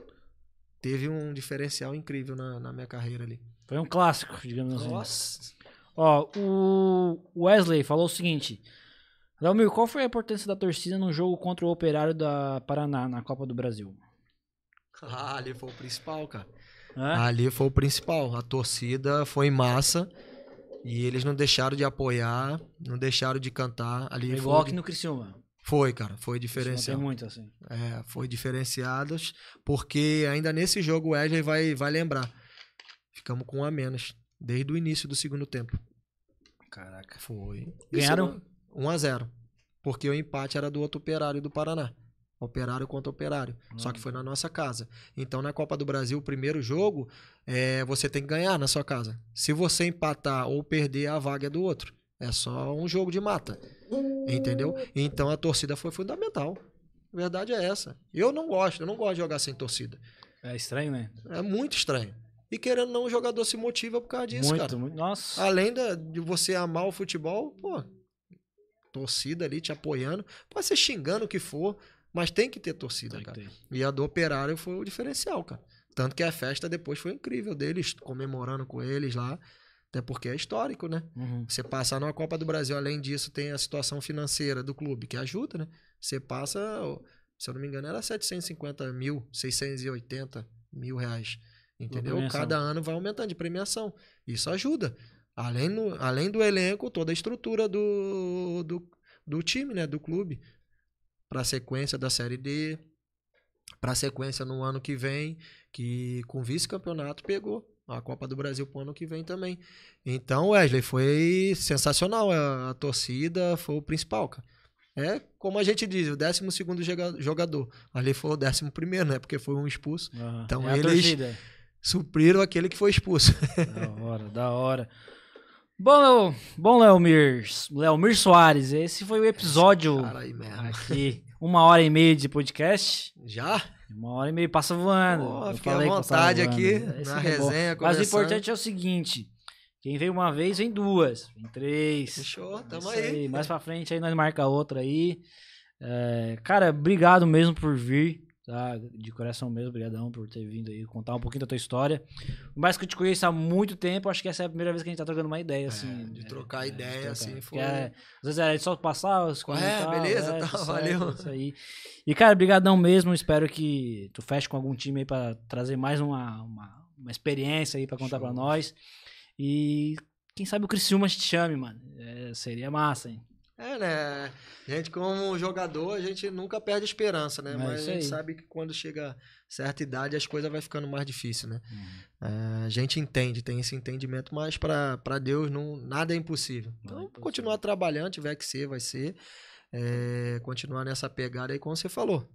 Teve um diferencial incrível na, na minha carreira ali. Foi um clássico, digamos assim. Nossa. Ó, o Wesley falou o seguinte: Dalmir, qual foi a importância da torcida no jogo contra o Operário da Paraná na Copa do Brasil? Ah, ali foi o principal, cara. É? Ali foi o principal. A torcida foi massa. E eles não deixaram de apoiar, não deixaram de cantar ali. O igual foi... aqui no Criciúma. Foi, cara, foi diferenciado. Tem muito assim. É, foi diferenciados, porque ainda nesse jogo o Wesley vai, vai lembrar. Ficamos com um a menos, desde o início do segundo tempo. Caraca. Foi. Ganharam? Isso, 1 é a 0 Porque o empate era do outro operário do Paraná. Operário contra operário. Só que foi na uhum. nossa casa. Então, na Copa do Brasil, o primeiro jogo, é, você tem que ganhar na sua casa. Se você empatar ou perder, a vaga é do outro. É só um jogo de mata. Entendeu? Então a torcida foi fundamental. A verdade é essa. Eu não gosto, eu não gosto de jogar sem torcida. É estranho, né? É muito estranho. E querendo não, o jogador se motiva por causa disso, muito, cara. Muito, nossa. Além da, de você amar o futebol, pô, torcida ali te apoiando, pode ser xingando o que for, mas tem que ter torcida, tem cara. Ter. E a do Operário foi o diferencial, cara. Tanto que a festa depois foi incrível deles, comemorando com eles lá. Até porque é histórico, né? Uhum. Você passar numa Copa do Brasil, além disso, tem a situação financeira do clube, que ajuda, né? Você passa, se eu não me engano, era 750 mil, 680 mil reais. Entendeu? Cada ano vai aumentando de premiação. Isso ajuda. Além, no, além do elenco, toda a estrutura do, do, do time, né? Do clube para a sequência da Série D, para a sequência no ano que vem, que com vice-campeonato pegou a Copa do Brasil para o ano que vem também. Então, Wesley, foi sensacional. A, a torcida foi o principal, cara. É, como a gente diz, o 12 jogador. Ali foi o 11, né? Porque foi um expulso. Uhum. Então, é eles supriram aquele que foi expulso. Da hora, da hora. Bom, bom Leomir, Leomir Soares, esse foi o episódio aqui, uma hora e meia de podcast. Já? Uma hora e meia, passa voando. Oh, Eu falei à vontade aqui esse na é resenha. Mas o importante é o seguinte, quem veio uma vez, vem duas, vem três. Fechou, é tamo aí. aí. Mais pra frente aí nós marca outra aí. É, cara, obrigado mesmo por vir. Tá? De coração mesmo, obrigadão por ter vindo aí contar um pouquinho da tua história. Mas que eu te conheço há muito tempo, acho que essa é a primeira vez que a gente tá trocando uma ideia, é, assim. Né? É, de trocar é, ideia, de trocar. assim, foi. É, às vezes era é, só passar, os ah, É, beleza, é, tá, certo, valeu. Isso aí. E, cara, obrigadão mesmo. Espero que tu feche com algum time aí pra trazer mais uma, uma, uma experiência aí pra contar Show. pra nós. E quem sabe o Criciúma te chame, mano. É, seria massa, hein? É, né? A gente, como jogador, a gente nunca perde esperança, né? É Mas a gente sabe que quando chega certa idade, as coisas vai ficando mais difícil, né? Uhum. É, a gente entende, tem esse entendimento, mas para Deus não, nada é impossível. É então, é impossível. continuar trabalhando, tiver que ser, vai ser. É, continuar nessa pegada aí, como você falou.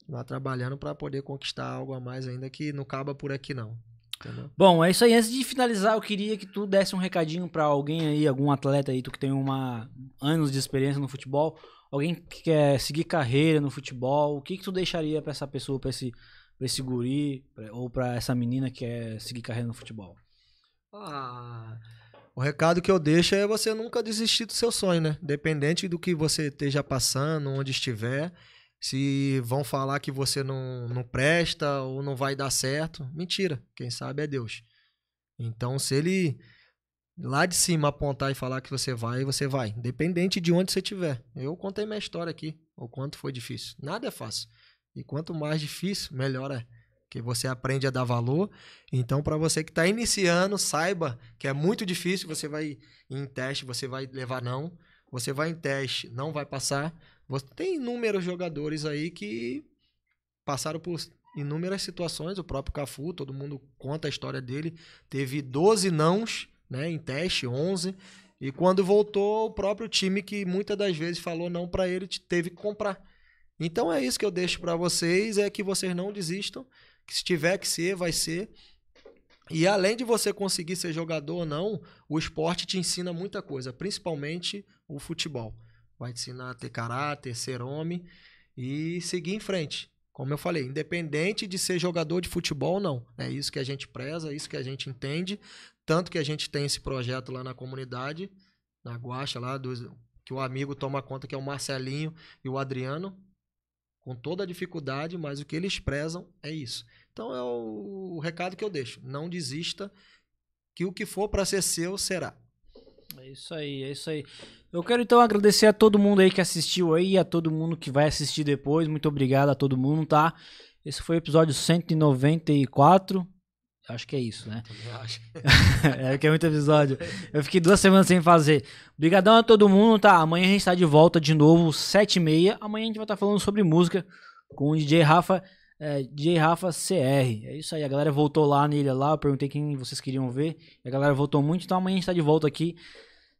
Continuar trabalhando para poder conquistar algo a mais ainda que não acaba por aqui, não. Entendeu? Bom, é isso aí. Antes de finalizar, eu queria que tu desse um recadinho para alguém aí, algum atleta aí, tu que tem uma anos de experiência no futebol, alguém que quer seguir carreira no futebol, o que que tu deixaria para essa pessoa, para esse pra esse guri pra, ou para essa menina que quer seguir carreira no futebol? Ah, o recado que eu deixo é você nunca desistir do seu sonho, né? Dependente do que você esteja passando, onde estiver, se vão falar que você não, não presta ou não vai dar certo. Mentira. Quem sabe é Deus. Então, se ele lá de cima apontar e falar que você vai, você vai. Independente de onde você estiver. Eu contei minha história aqui, o quanto foi difícil. Nada é fácil. E quanto mais difícil, melhor é. Que você aprende a dar valor. Então, para você que está iniciando, saiba que é muito difícil. Você vai em teste, você vai levar não. Você vai em teste, não vai passar. Você tem inúmeros jogadores aí que passaram por inúmeras situações, o próprio Cafu, todo mundo conta a história dele, teve 12 nãos, né, em teste, 11, e quando voltou, o próprio time que muitas das vezes falou não para ele, teve que comprar. Então é isso que eu deixo para vocês, é que vocês não desistam, que se tiver que ser, vai ser. E além de você conseguir ser jogador ou não, o esporte te ensina muita coisa, principalmente o futebol vai te ensinar a ter caráter, ser homem e seguir em frente. Como eu falei, independente de ser jogador de futebol, não. É isso que a gente preza, é isso que a gente entende. Tanto que a gente tem esse projeto lá na comunidade, na Guacha, lá, do, que o amigo toma conta, que é o Marcelinho e o Adriano, com toda a dificuldade, mas o que eles prezam é isso. Então é o, o recado que eu deixo. Não desista, que o que for para ser seu será. É isso aí, é isso aí. Eu quero então agradecer a todo mundo aí que assistiu aí, a todo mundo que vai assistir depois. Muito obrigado a todo mundo, tá? Esse foi o episódio 194. Acho que é isso, né? é que é muito episódio. Eu fiquei duas semanas sem fazer. Obrigadão a todo mundo, tá? Amanhã a gente tá de volta de novo, 7h30. Amanhã a gente vai estar tá falando sobre música com o DJ Rafa, é, DJ Rafa CR. É isso aí, a galera voltou lá nele lá, eu perguntei quem vocês queriam ver. a galera voltou muito, então amanhã a gente tá de volta aqui.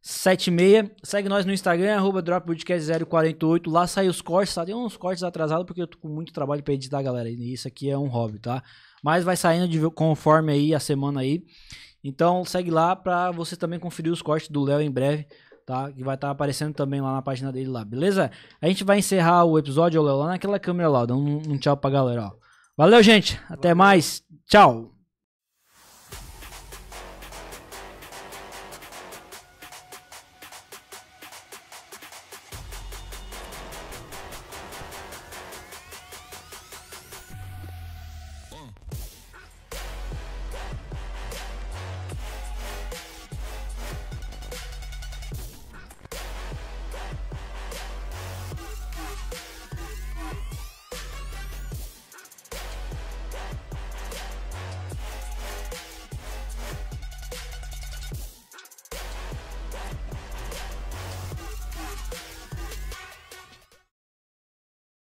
76. Segue nós no Instagram, arroba 048 Lá saem os cortes, tá? Tem uns cortes atrasados porque eu tô com muito trabalho pra editar, galera. E isso aqui é um hobby, tá? Mas vai saindo de, conforme aí a semana aí. Então segue lá pra você também conferir os cortes do Léo em breve, tá? Que vai estar tá aparecendo também lá na página dele lá, beleza? A gente vai encerrar o episódio, Léo, lá naquela câmera lá. Dá um, um tchau pra galera, ó. Valeu, gente. Até mais. Tchau.